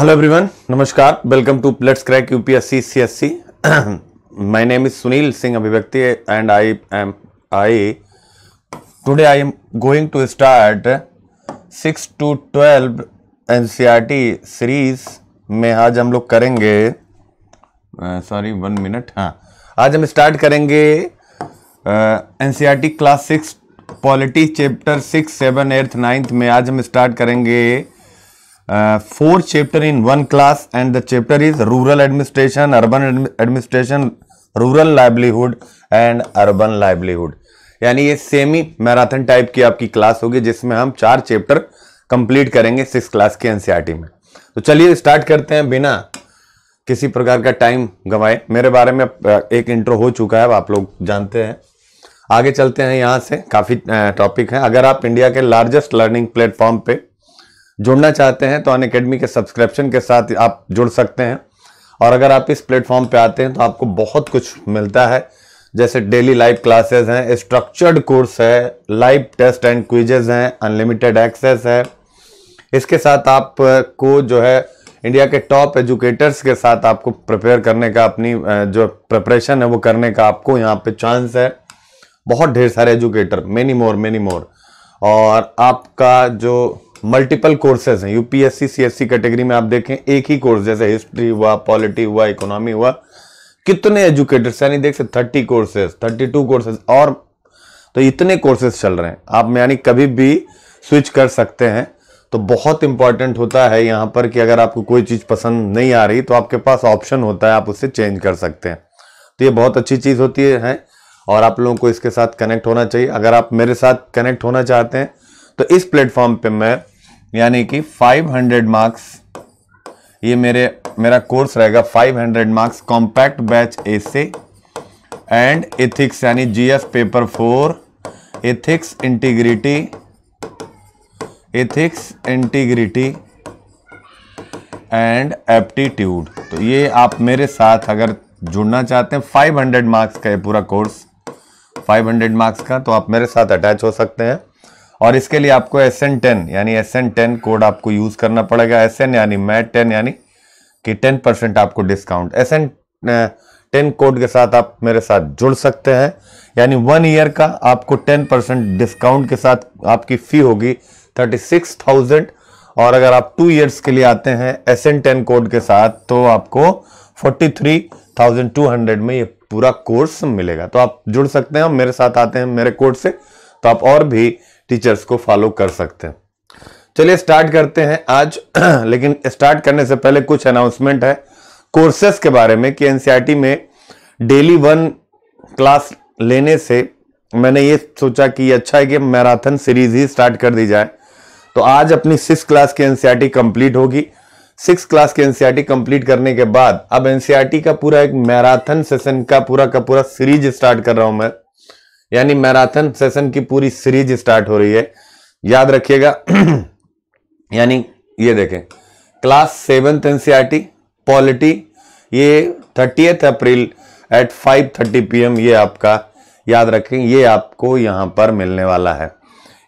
hello everyone नमस्कार welcome to let's crack UPSC CSC my name is Sunil Singh Abhivyakti and I am I today I am going to start six to twelve NCERT series में आज हम लोग करेंगे sorry one minute हाँ आज हम start करेंगे NCERT class six polity chapter six seven eighth ninth में आज हम स्टार्ट करेंगे four chapter in one class and the chapter is rural administration urban administration rural livelihood and urban livelihood यानी ये सेमी मैराथन टाइप की आपकी class होगी जिसमें हम चार चैप्टर कंप्लीट करेंगे सिक्स क्लास के एनसीईआरटी e में तो चलिए स्टार्ट करते हैं बिना किसी प्रकार का टाइम गंवाए मेरे बारे में एक इंट्रो हो चुका है आप लोग जानते हैं आगे चलते हैं यहाँ से काफ़ी टॉपिक है अगर आप इंडिया के लार्जेस्ट लर्निंग प्लेटफॉर्म पे जुड़ना चाहते हैं तो अन अकेडमी के सब्सक्रिप्शन के साथ आप जुड़ सकते हैं और अगर आप इस प्लेटफॉर्म पे आते हैं तो आपको बहुत कुछ मिलता है जैसे डेली लाइव क्लासेस हैं स्ट्रक्चर्ड कोर्स है लाइव टेस्ट एंड क्विजेज हैं अनलिमिटेड एक्सेस है इसके साथ आप को जो है इंडिया के टॉप एजुकेटर्स के साथ आपको प्रिपेयर करने का अपनी जो प्रिपरेशन है वो करने का आपको यहाँ पे चांस है बहुत ढेर सारे educator many more many more और आपका जो मल्टीपल कोर्सेज हैं यूपीएससी सीएससी कैटेगरी में आप देखें एक ही कोर्स जैसे हिस्ट्री हुआ पॉलिटी हुआ इकोनॉमी हुआ कितने एजुकेटर्स यानी देख सकते thirty courses thirty two courses और तो इतने कोर्सेज चल रहे हैं आप यानी कभी भी स्विच कर सकते हैं तो बहुत इंपॉर्टेंट होता है यहाँ पर कि अगर आपको कोई चीज़ पसंद नहीं आ रही तो आपके पास ऑप्शन होता है आप उससे चेंज कर सकते हैं तो ये बहुत अच्छी चीज़ होती है और आप लोगों को इसके साथ कनेक्ट होना चाहिए अगर आप मेरे साथ कनेक्ट होना चाहते हैं तो इस प्लेटफॉर्म पे मैं यानी कि 500 मार्क्स ये मेरे मेरा कोर्स रहेगा 500 मार्क्स कॉम्पैक्ट बैच ए से एंड एथिक्स यानी GS paper four ethics integrity ethics integrity and aptitude तो ये आप मेरे साथ अगर जुड़ना चाहते हैं 500 मार्क्स का ये पूरा कोर्स 500 मार्क्स का तो आप मेरे साथ अटैच हो सकते हैं और इसके लिए आपको एस एन टेन यानी एस एन टेन कोड आपको यूज करना पड़ेगा एस एन यानी मैट टेन यानी कि टेन परसेंट आपको discount S N ten code के साथ आप मेरे साथ जुड़ सकते हैं यानी वन ईयर का आपको टेन परसेंट डिस्काउंट के साथ आपकी फ़ी होगी थर्टी सिक्स थाउजेंड और अगर आप टू ईयर्स के लिए आते हैं एस एन टेन कोड के साथ तो आपको forty three thousand two hundred में ये पूरा कोर्स मिलेगा तो आप जुड़ सकते हैं मेरे साथ आते हैं मेरे कोड से तो आप और भी टीचर्स को फॉलो कर सकते हैं चलिए स्टार्ट करते हैं आज लेकिन स्टार्ट करने से पहले कुछ अनाउंसमेंट है कोर्सेस के बारे में कि एनसीईआरटी e में डेली वन क्लास लेने से मैंने ये सोचा कि अच्छा है कि मैराथन सीरीज ही स्टार्ट कर दी जाए तो आज अपनी सिक्स क्लास की एनसीईआरटी कंप्लीट होगी सिक्स क्लास की एनसीईआरटी कंप्लीट करने के बाद अब एनसीईआरटी e का पूरा एक मैराथन सेशन का पूरा का पूरा सीरीज स्टार्ट कर रहा हूं मैं यानी मैराथन सेशन की पूरी सीरीज स्टार्ट हो रही है याद रखिएगा यानी ये देखें क्लास सेवेंथ एनसीईआरटी पॉलिटी ये thirtieth April eight five thirty P ये आपका याद रखें ये आपको यहां पर मिलने वाला है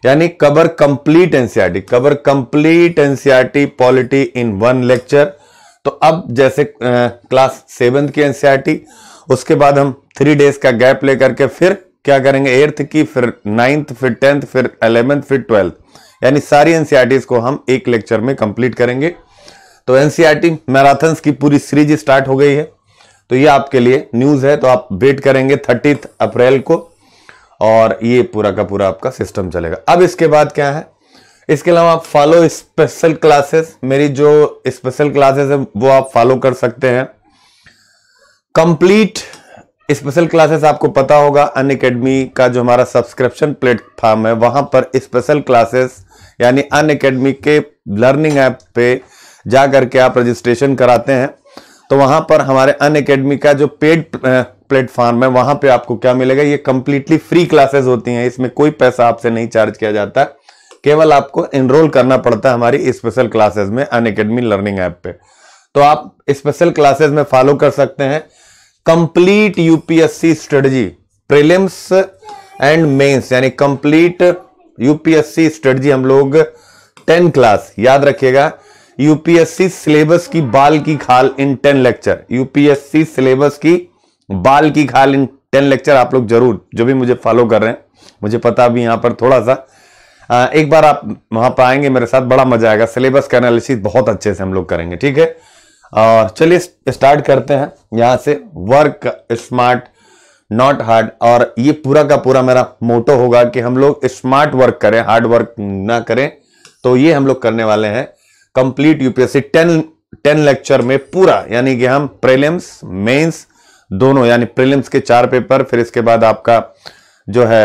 यानी cover complete NCERT cover complete NCERT polity in one lecture तो अब जैसे क्लास सेवेंथ की एनसीईआरटी उसके बाद हम थ्री डेज का गैप लेकर के फिर क्या करेंगे एट्थ की फिर नाइन्थ फिर टेंथ फिर अलेवेंथ फिर ट्वेल्थ यानी सारी एनसीआरटीज e को हम एक लेक्चर में कंप्लीट करेंगे तो एनसीआरटी मैराथन e की पूरी सीरीज स्टार्ट हो गई है तो ये आपके लिए न्यूज़ है तो आप वेट करेंगे थर्टी अप्रैल को और ये पूरा का पूरा आपका सिस्टम चलेगा अब इसके बाद क्या है इसके अलावा आप फॉलो स्पेशल क्लासेस मेरी जो स्पेशल क्लासेस है वो आप फॉलो कर सकते हैं कंप्लीट स्पेशल क्लासेस आपको पता होगा अन अकेडमी का जो हमारा सब्सक्रिप्शन प्लेटफॉर्म है वहां पर स्पेशल क्लासेस यानी अन अकेडमी के लर्निंग ऐप पे जा करके आप रजिस्ट्रेशन कराते हैं तो वहां पर हमारे अन अकेडमी का जो पेड प्लेटफॉर्म है वहां पे आपको क्या मिलेगा ये कंप्लीटली फ्री क्लासेस होती हैं इसमें कोई पैसा आपसे नहीं चार्ज किया जाता केवल आपको एनरोल करना पड़ता है हमारी स्पेशल क्लासेस में अन लर्निंग ऐप पे तो आप स्पेशल क्लासेस में फॉलो कर सकते हैं complete UPSC strategy prelims and mains यानी कंप्लीट यूपीएससी स्ट्रेटजी हम लोग टेन क्लास याद रखिएगा यूपीएससी सिलेबस की बाल की खाल in ten lecture UPSC syllabus की बाल की खाल इन टेन लेक्चर आप लोग जरूर जो भी मुझे फॉलो कर रहे हैं मुझे पता भी यहां पर थोड़ा सा एक बार आप वहां पर आएंगे मेरे साथ बड़ा मजा आएगा सिलेबस का एनालिसिस बहुत अच्छे से हम लोग करेंगे ठीक है और चलिए स्टार्ट करते हैं यहाँ से वर्क स्मार्ट नॉट हार्ड और ये पूरा का पूरा मेरा मोटो होगा कि हम लोग स्मार्ट वर्क करें हार्ड वर्क ना करें तो ये हम लोग करने वाले हैं complete UPSC ten ten lecture में पूरा यानी कि हम प्रीलिम्स मेंस दोनों यानी प्रीलिम्स के चार पेपर फिर इसके बाद आपका जो है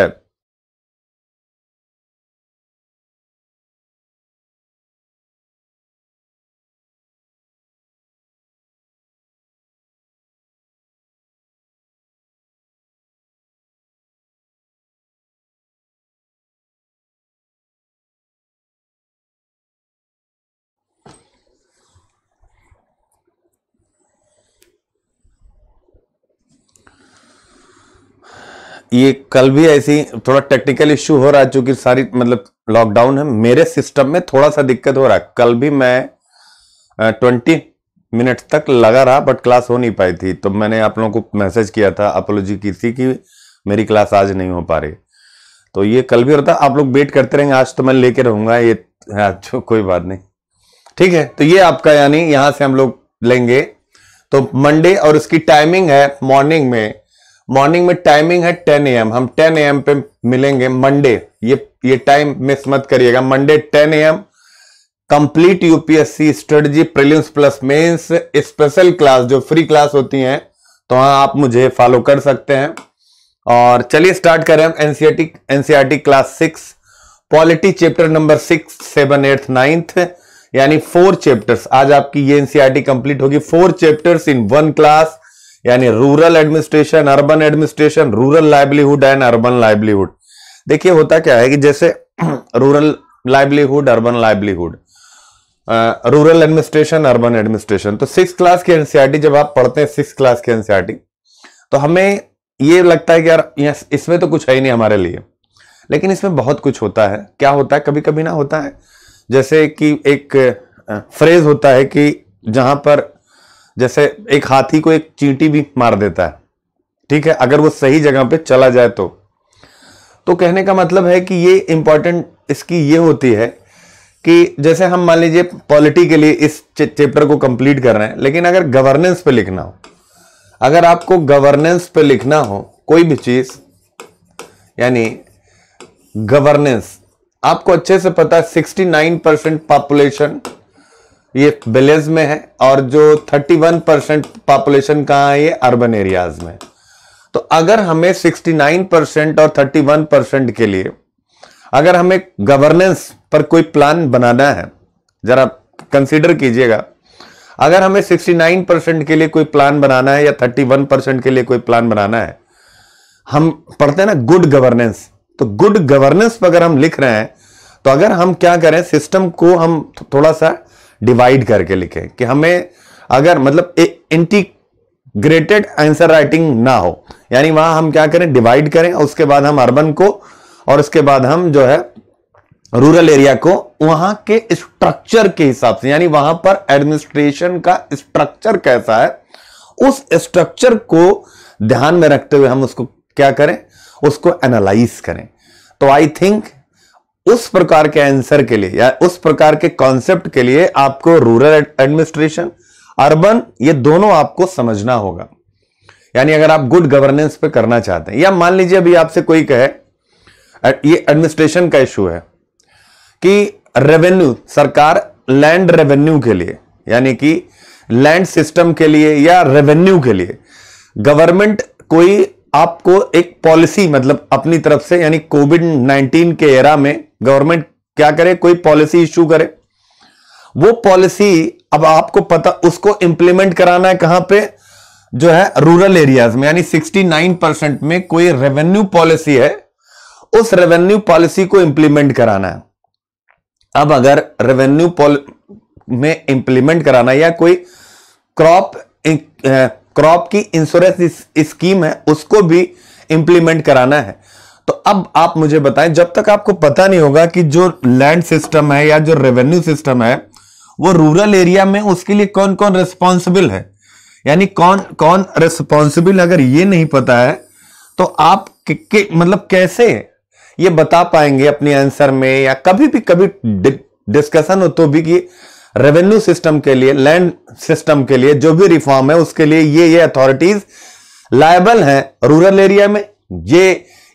ये कल भी ऐसी थोड़ा टेक्निकल इश्यू हो रहा है चूंकि सारी मतलब लॉकडाउन है मेरे सिस्टम में थोड़ा सा दिक्कत हो रहा है कल भी मैं ट्वेंटी मिनट तक लगा रहा बट क्लास हो नहीं पाई थी तो मैंने आप लोगों को मैसेज किया था अपोलोजी की थी कि मेरी क्लास आज नहीं हो पा रही तो ये कल भी होता आप लोग वेट करते रहेंगे आज तो मैं लेके रहूंगा ये हाँ, जो कोई बात नहीं ठीक है तो ये आपका यानी यहां से हम लोग लेंगे तो मंडे और उसकी टाइमिंग है मॉर्निंग में मॉर्निंग में टाइमिंग है 10 एम हम 10 एम पे मिलेंगे मंडे ये ये टाइम मिस मत करिएगा Monday 10 M complete UPSC strategy prelims plus mains special class जो फ्री क्लास होती हैं तो हाँ आप मुझे फॉलो कर सकते हैं और चलिए स्टार्ट करें हम NCERT NCERT class six polity chapter number six seven eighth ninth यानी फोर चैप्टर्स आज आपकी ये एनसीआरटी कंप्लीट e होगी four chapters in one class यानी rural administration urban administration rural livelihood and urban livelihood देखिए होता क्या है कि जैसे rural livelihood urban livelihood rural administration urban administration तो सिक्स क्लास की एनसीआरटी जब आप पढ़ते हैं सिक्स क्लास की एनसीआरटी तो हमें ये लगता है कि यार इसमें तो कुछ है ही नहीं हमारे लिए लेकिन इसमें बहुत कुछ होता है क्या होता है कभी कभी ना होता है जैसे कि एक फ्रेज होता है कि जहां पर जैसे एक हाथी को एक चींटी भी मार देता है ठीक है अगर वो सही जगह पे चला जाए तो तो कहने का मतलब है कि ये इंपॉर्टेंट इसकी ये होती है कि जैसे हम मान लीजिए पॉलिटी के लिए इस चैप्टर को कंप्लीट कर रहे हैं लेकिन अगर गवर्नेंस पे लिखना हो अगर आपको गवर्नेंस पे लिखना हो कोई भी चीज यानी गवर्नेंस आपको अच्छे से पता है सिक्सटी नाइन परसेंट पॉपुलेशन ये विलेज में है और जो 31 परसेंट पॉपुलेशन कहाँ है ये अर्बन एरियाज में तो अगर हमें 69 परसेंट और 31 परसेंट के लिए अगर हमें गवर्नेंस पर कोई प्लान बनाना है जरा कंसीडर कीजिएगा अगर हमें 69 परसेंट के लिए कोई प्लान बनाना है या 31 परसेंट के लिए कोई प्लान बनाना है हम पढ़ते हैं ना गुड गवर्नेंस तो गुड गवर्नेंस पर अगर हम लिख रहे हैं तो अगर हम क्या करें सिस्टम को हम थोड़ा सा डिवाइड करके लिखें कि हमें अगर मतलब इंटीग्रेटेड आंसर राइटिंग ना हो यानी वहां हम क्या करें डिवाइड करें और उसके बाद हम अर्बन को और उसके बाद हम जो है रूरल एरिया को वहां के स्ट्रक्चर के हिसाब से यानी वहां पर एडमिनिस्ट्रेशन का स्ट्रक्चर कैसा है उस स्ट्रक्चर को ध्यान में रखते हुए हम उसको क्या करें उसको एनालाइज करें तो आई थिंक उस प्रकार के आंसर के लिए या उस प्रकार के कॉन्सेप्ट के लिए आपको रूरल एडमिनिस्ट्रेशन अर्बन ये दोनों आपको समझना होगा यानी अगर आप गुड गवर्नेंस पे करना चाहते हैं या मान लीजिए अभी आपसे कोई कहे ये एडमिनिस्ट्रेशन का इशू है कि रेवेन्यू सरकार लैंड रेवेन्यू के लिए यानी कि लैंड सिस्टम के लिए या रेवेन्यू के लिए गवर्नमेंट कोई आपको एक पॉलिसी मतलब अपनी तरफ से यानी कोविड 19 के एरा में गवर्नमेंट क्या करे कोई पॉलिसी इश्यू करे वो पॉलिसी अब आपको पता उसको इंप्लीमेंट कराना है कहां पे जो है रूरल एरियाज में यानी 69 परसेंट में कोई रेवेन्यू पॉलिसी है उस रेवेन्यू पॉलिसी को इंप्लीमेंट कराना है अब अगर रेवेन्यू में इंप्लीमेंट कराना या कोई क्रॉप क्रॉप की इंश्योरेंस स्कीम है उसको भी इंप्लीमेंट कराना है तो अब आप मुझे बताएं जब तक आपको पता नहीं होगा कि जो लैंड सिस्टम है या जो रेवेन्यू सिस्टम है वो रूरल एरिया में उसके लिए कौन कौन रिस्पॉन्सिबल है यानी कौन कौन रिस्पॉन्सिबल अगर ये नहीं पता है तो आप के, के, मतलब कैसे ये बता पाएंगे अपने आंसर में या कभी भी कभी डिस्कशन हो तो भी कि रेवेन्यू सिस्टम के लिए लैंड सिस्टम के लिए जो भी रिफॉर्म है उसके लिए ये ये अथॉरिटीज लायबल हैं रूरल एरिया में ये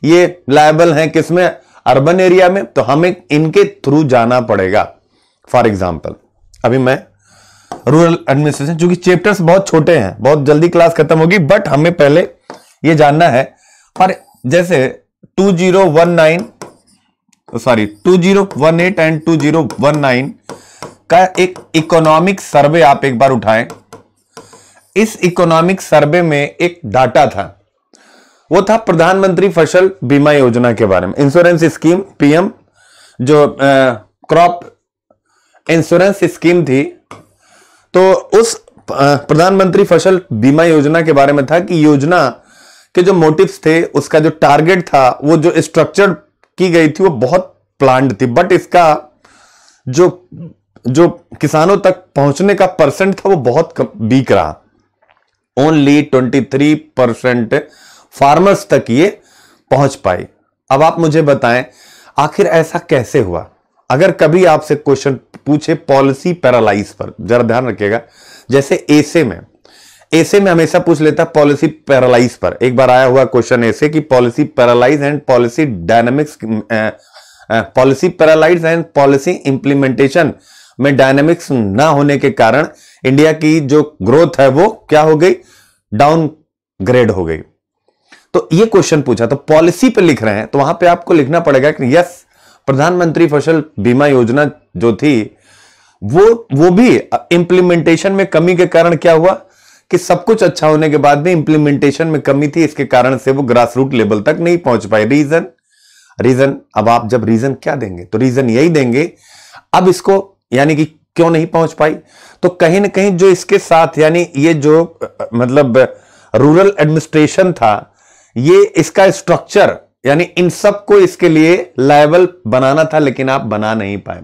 ये लायबल हैं किसमें अर्बन एरिया में तो हमें इनके थ्रू जाना पड़ेगा फॉर एग्जाम्पल अभी मैं रूरल एडमिनिस्ट्रेशन चूंकि चैप्टर्स बहुत छोटे हैं बहुत जल्दी क्लास खत्म होगी बट हमें पहले ये जानना है और जैसे 2019 सॉरी 2018 एंड 2019 का एक इकोनॉमिक सर्वे आप एक बार उठाएं इस इकोनॉमिक सर्वे में एक डाटा था वो था प्रधानमंत्री फसल बीमा योजना के बारे में इंश्योरेंस स्कीम पीएम जो क्रॉप इंश्योरेंस स्कीम थी तो उस प्रधानमंत्री फसल बीमा योजना के बारे में था कि योजना के जो मोटिव्स थे उसका जो टारगेट था वो जो स्ट्रक्चर की गई थी वो बहुत प्लांट थी बट इसका जो जो किसानों तक पहुंचने का परसेंट था वो बहुत वीक रहा only twenty three percent farmers तक ये पहुंच पाए अब आप मुझे बताएं आखिर ऐसा कैसे हुआ अगर कभी आपसे क्वेश्चन पूछे पॉलिसी पैरालाइज पर जरा ध्यान रखिएगा जैसे एसे में एसे में हमेशा पूछ लेता पॉलिसी पैरालाइज पर एक बार आया हुआ क्वेश्चन ऐसे कि policy paralyse and policy dynamics policy paralyse and policy implementation में डायनेमिक्स ना होने के कारण इंडिया की जो ग्रोथ है वो क्या हो गई डाउन ग्रेड हो गई तो ये क्वेश्चन पूछा तो पॉलिसी पे लिख रहे हैं तो वहां पे आपको लिखना पड़ेगा कि यस प्रधानमंत्री फसल बीमा योजना जो थी वो वो भी इंप्लीमेंटेशन में कमी के कारण क्या हुआ कि सब कुछ अच्छा होने के बाद भी इंप्लीमेंटेशन में कमी थी इसके कारण से वो ग्रास रूट लेवल तक नहीं पहुंच पाए रीजन रीजन अब आप जब रीजन क्या देंगे तो रीजन यही देंगे अब इसको यानी कि क्यों नहीं पहुंच पाई तो कहीं ना कहीं जो इसके साथ यानी ये जो मतलब रूरल एडमिनिस्ट्रेशन था ये इसका स्ट्रक्चर यानी इन सब को इसके लिए लाइबल बनाना था लेकिन आप बना नहीं पाए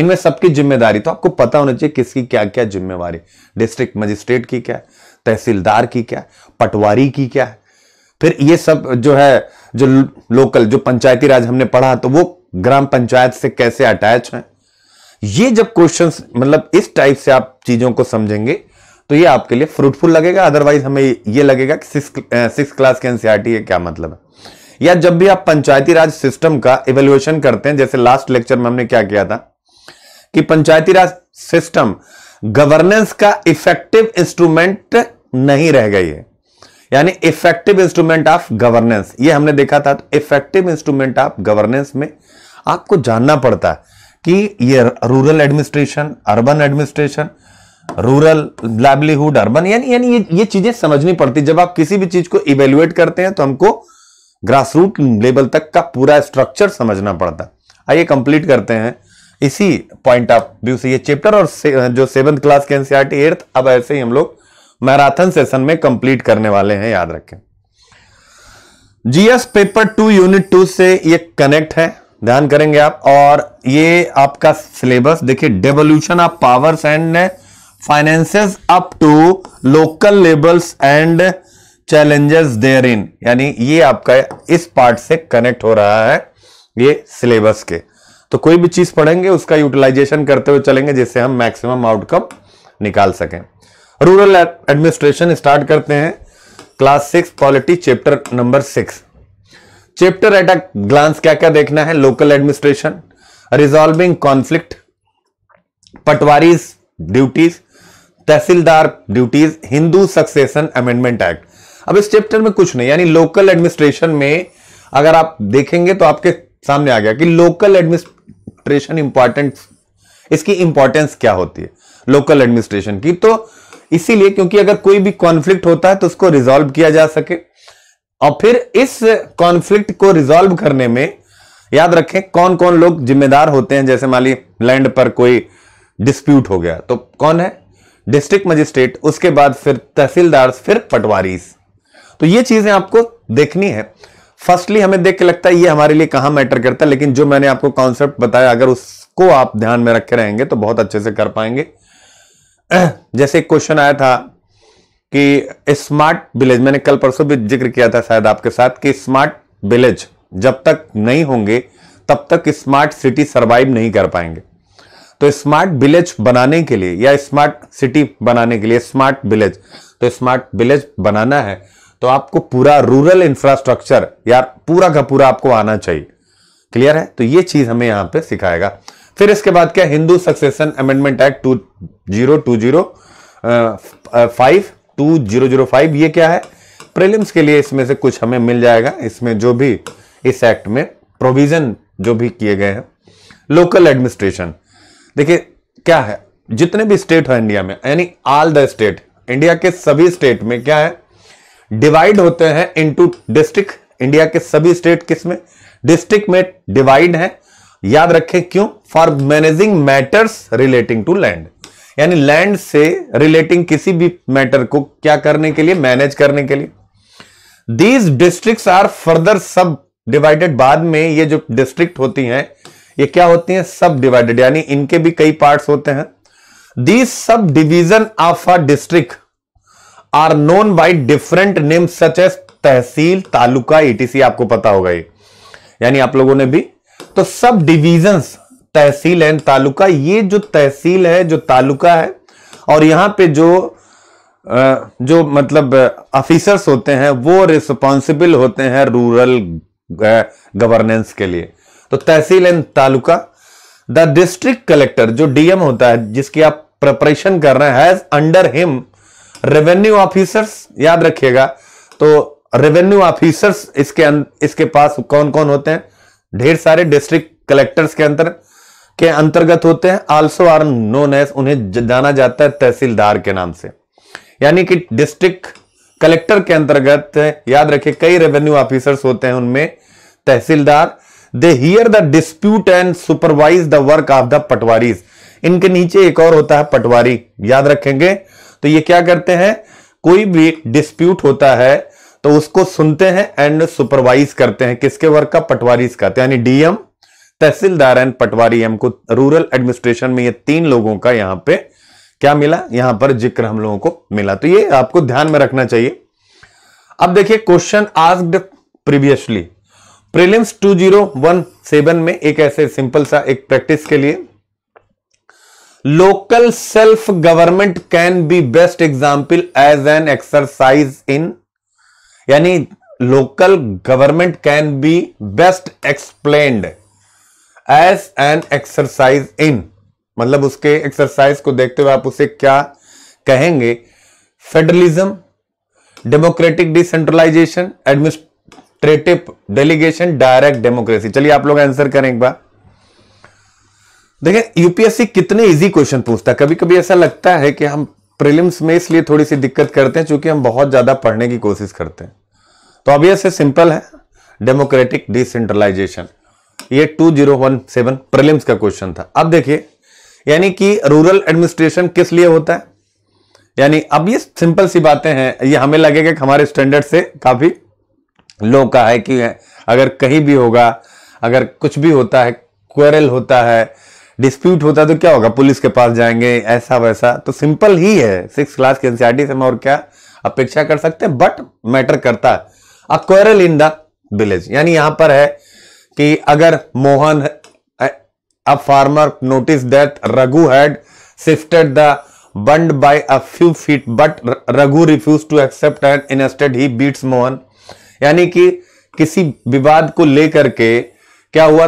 इनमें सबकी जिम्मेदारी तो आपको पता होना चाहिए किसकी क्या क्या जिम्मेवारी डिस्ट्रिक्ट मजिस्ट्रेट की क्या तहसीलदार की क्या पटवारी की क्या फिर ये सब जो है जो लोकल जो पंचायती राज हमने पढ़ा तो वो ग्राम पंचायत से कैसे अटैच हैं ये जब क्वेश्चन मतलब इस टाइप से आप चीजों को समझेंगे तो ये आपके लिए फ्रूटफुल लगेगा अदरवाइज हमें ये लगेगा कि सिक्स क्लास के एनसीआरटी e का क्या मतलब है या जब भी आप पंचायती राज सिस्टम का इवेल्युएशन करते हैं जैसे लास्ट लेक्चर में हमने क्या किया था कि पंचायती राज सिस्टम गवर्नेंस का इफेक्टिव इंस्ट्रूमेंट नहीं रह गई है यानी इफेक्टिव इंस्ट्रूमेंट ऑफ गवर्नेंस ये हमने देखा था तो इफेक्टिव इंस्ट्रूमेंट ऑफ गवर्नेंस में आपको जानना पड़ता है कि ये rural administration urban administration rural livelihood urban यानी यानी ये ये चीजें समझनी पड़ती जब आप किसी भी चीज को इवेल्युएट करते हैं तो हमको ग्रासरूट लेवल तक का पूरा स्ट्रक्चर समझना पड़ता आइए कंप्लीट करते हैं इसी पॉइंट ऑफ व्यू से ये चैप्टर और से, जो सेवंथ क्लास के एनसीआरटी एर्थ e अब ऐसे ही हम लोग मैराथन सेशन में कंप्लीट करने वाले हैं याद रखें GS paper two unit two से ये कनेक्ट है ध्यान करेंगे आप और ये आपका सिलेबस देखिए devolution of powers and finances up to local levels and challenges therein यानी ये आपका इस पार्ट से कनेक्ट हो रहा है ये सिलेबस के तो कोई भी चीज पढ़ेंगे उसका यूटिलाइजेशन करते हुए चलेंगे जिससे हम मैक्सिमम आउटकम निकाल सकें रूरल एडमिनिस्ट्रेशन स्टार्ट करते हैं class six polity chapter number six chapter at a glance क्या क्या देखना है local administration resolving conflict patwaris duties tehsildar duties Hindu succession amendment act अब इस चैप्टर में कुछ नहीं यानी लोकल एडमिनिस्ट्रेशन में अगर आप देखेंगे तो आपके सामने आ गया कि लोकल एडमिनिस्ट्रेशन इंपॉर्टेंट इसकी इंपॉर्टेंस क्या होती है लोकल एडमिनिस्ट्रेशन की तो इसीलिए क्योंकि अगर कोई भी कॉन्फ्लिक्ट होता है तो उसको रिजॉल्व किया जा सके और फिर इस कॉन्फ्लिक्ट को रिजॉल्व करने में याद रखें कौन कौन लोग जिम्मेदार होते हैं जैसे मान ली लैंड पर कोई डिस्प्यूट हो गया तो कौन है डिस्ट्रिक्ट मजिस्ट्रेट उसके बाद फिर तहसीलदार फिर पटवारीस तो ये चीजें आपको देखनी है फर्स्टली हमें देख के लगता है ये हमारे लिए कहां मैटर करता है लेकिन जो मैंने आपको कॉन्सेप्ट बताया अगर उसको आप ध्यान में रखे रहेंगे तो बहुत अच्छे से कर पाएंगे जैसे एक क्वेश्चन आया था कि स्मार्ट विलेज मैंने कल परसों भी जिक्र किया था शायद आपके साथ कि स्मार्ट विलेज जब तक नहीं होंगे तब तक स्मार्ट सिटी सरवाइव नहीं कर पाएंगे तो स्मार्ट विलेज बनाने के लिए या स्मार्ट सिटी बनाने के लिए स्मार्ट विलेज तो स्मार्ट विलेज बनाना है तो आपको पूरा रूरल इंफ्रास्ट्रक्चर या पूरा का पूरा आपको आना चाहिए क्लियर है तो ये चीज हमें यहां पे सिखाएगा फिर इसके बाद क्या Hindu succession amendment act two zero two zero five two zero zero five ये क्या है प्रीलिम्स के लिए इसमें से कुछ हमें मिल जाएगा इसमें जो भी इस एक्ट में प्रोविजन जो भी किए गए हैं लोकल एडमिनिस्ट्रेशन देखिए क्या है जितने भी स्टेट हैं इंडिया में यानी ऑल द स्टेट इंडिया के सभी स्टेट में क्या है डिवाइड होते हैं इनटू डिस्ट्रिक्ट इंडिया के सभी स्टेट किस में डिस्ट्रिक्ट में डिवाइड है याद रखें क्यों for managing matters relating to land यानी लैंड से रिलेटिंग किसी भी मैटर को क्या करने के लिए मैनेज करने के लिए these district are further subdivided बाद में ये जो डिस्ट्रिक्ट होती हैं ये क्या होती हैं सब डिवाइडेड यानी इनके भी कई पार्ट्स होते हैं these subdivision of a district are known by different name such as tehsil taluka ETC e आपको पता होगा ये यानी आप लोगों ने भी तो सब डिवीजन्स तहसील एंड तालुका ये जो तहसील है जो तालुका है और यहां पे जो जो मतलब ऑफिसर्स होते हैं वो रिस्पॉन्सिबल होते हैं रूरल गवर्नेंस के लिए तो tehsil and taluka the district collector जो डीएम होता है जिसकी आप प्रिपरेशन कर रहे हैं अंडर हिम रेवेन्यू ऑफिसर्स याद रखिएगा तो रेवेन्यू ऑफिसर्स इसके अं, इसके पास कौन कौन होते हैं ढेर सारे डिस्ट्रिक्ट कलेक्टर्स के अंतर्गत के अंतर्गत होते हैं आल्सो आर नोन एज उन्हें जाना जाता है तहसीलदार के नाम से यानी कि डिस्ट्रिक्ट कलेक्टर के अंतर्गत याद रखे कई रेवेन्यू ऑफिसर्स होते हैं उनमें tehsildar they hear the dispute and supervise the work of the patwaris इनके नीचे एक और होता है पटवारी याद रखेंगे तो ये क्या करते हैं कोई भी डिस्प्यूट होता है तो उसको सुनते हैं एंड सुपरवाइज करते हैं किसके वर्क का पटवारी का तो यानी डीएम तहसीलदार एंड पटवारी हमको रूरल एडमिनिस्ट्रेशन में ये तीन लोगों का यहां पे क्या मिला यहां पर जिक्र हम लोगों को मिला तो ये आपको ध्यान में रखना चाहिए अब देखिए क्वेश्चन आस्क्ड प्रीवियसली प्रीलिम्स 2017 में एक ऐसे सिंपल सा एक प्रैक्टिस के लिए local self government can be best example as an exercise in यानी local government can be best explained as an exercise in मतलब उसके एक्सरसाइज को देखते हुए आप उसे क्या कहेंगे federalism democratic decentralisation administrative delegation direct democracy चलिए आप लोग आंसर करें एक बार देखिए यूपीएससी कितने इजी क्वेश्चन पूछता है कभी कभी ऐसा लगता है कि हम प्रीलिम्स में इसलिए थोड़ी सी दिक्कत करते हैं क्योंकि हम बहुत ज्यादा पढ़ने की कोशिश करते हैं तो अब यह सिंपल है डेमोक्रेटिक डिसेंट्रलाइजेशन ये 2017 प्रीलिम्स का क्वेश्चन था अब देखिए यानी कि रूरल एडमिनिस्ट्रेशन किस लिए होता है यानी अब ये सिंपल सी बातें हैं ये हमें लगेगा कि हमारे स्टैंडर्ड से काफ़ी लो का है कि अगर कहीं भी होगा अगर कुछ भी होता है क्वेरल होता है डिस्प्यूट होता है तो क्या होगा पुलिस के पास जाएंगे ऐसा वैसा तो सिंपल ही है सिक्स क्लास के एनसीआरटी e से हम और क्या अपेक्षा कर सकते हैं बट मैटर करता है अक्वेरल इन द विलेज यानी यहां पर है कि अगर Mohan a farmer notice that Raghu had shifted the bund by a few feet but Raghu refuse to accept and instead he beats Mohan यानी कि किसी विवाद को लेकर के क्या हुआ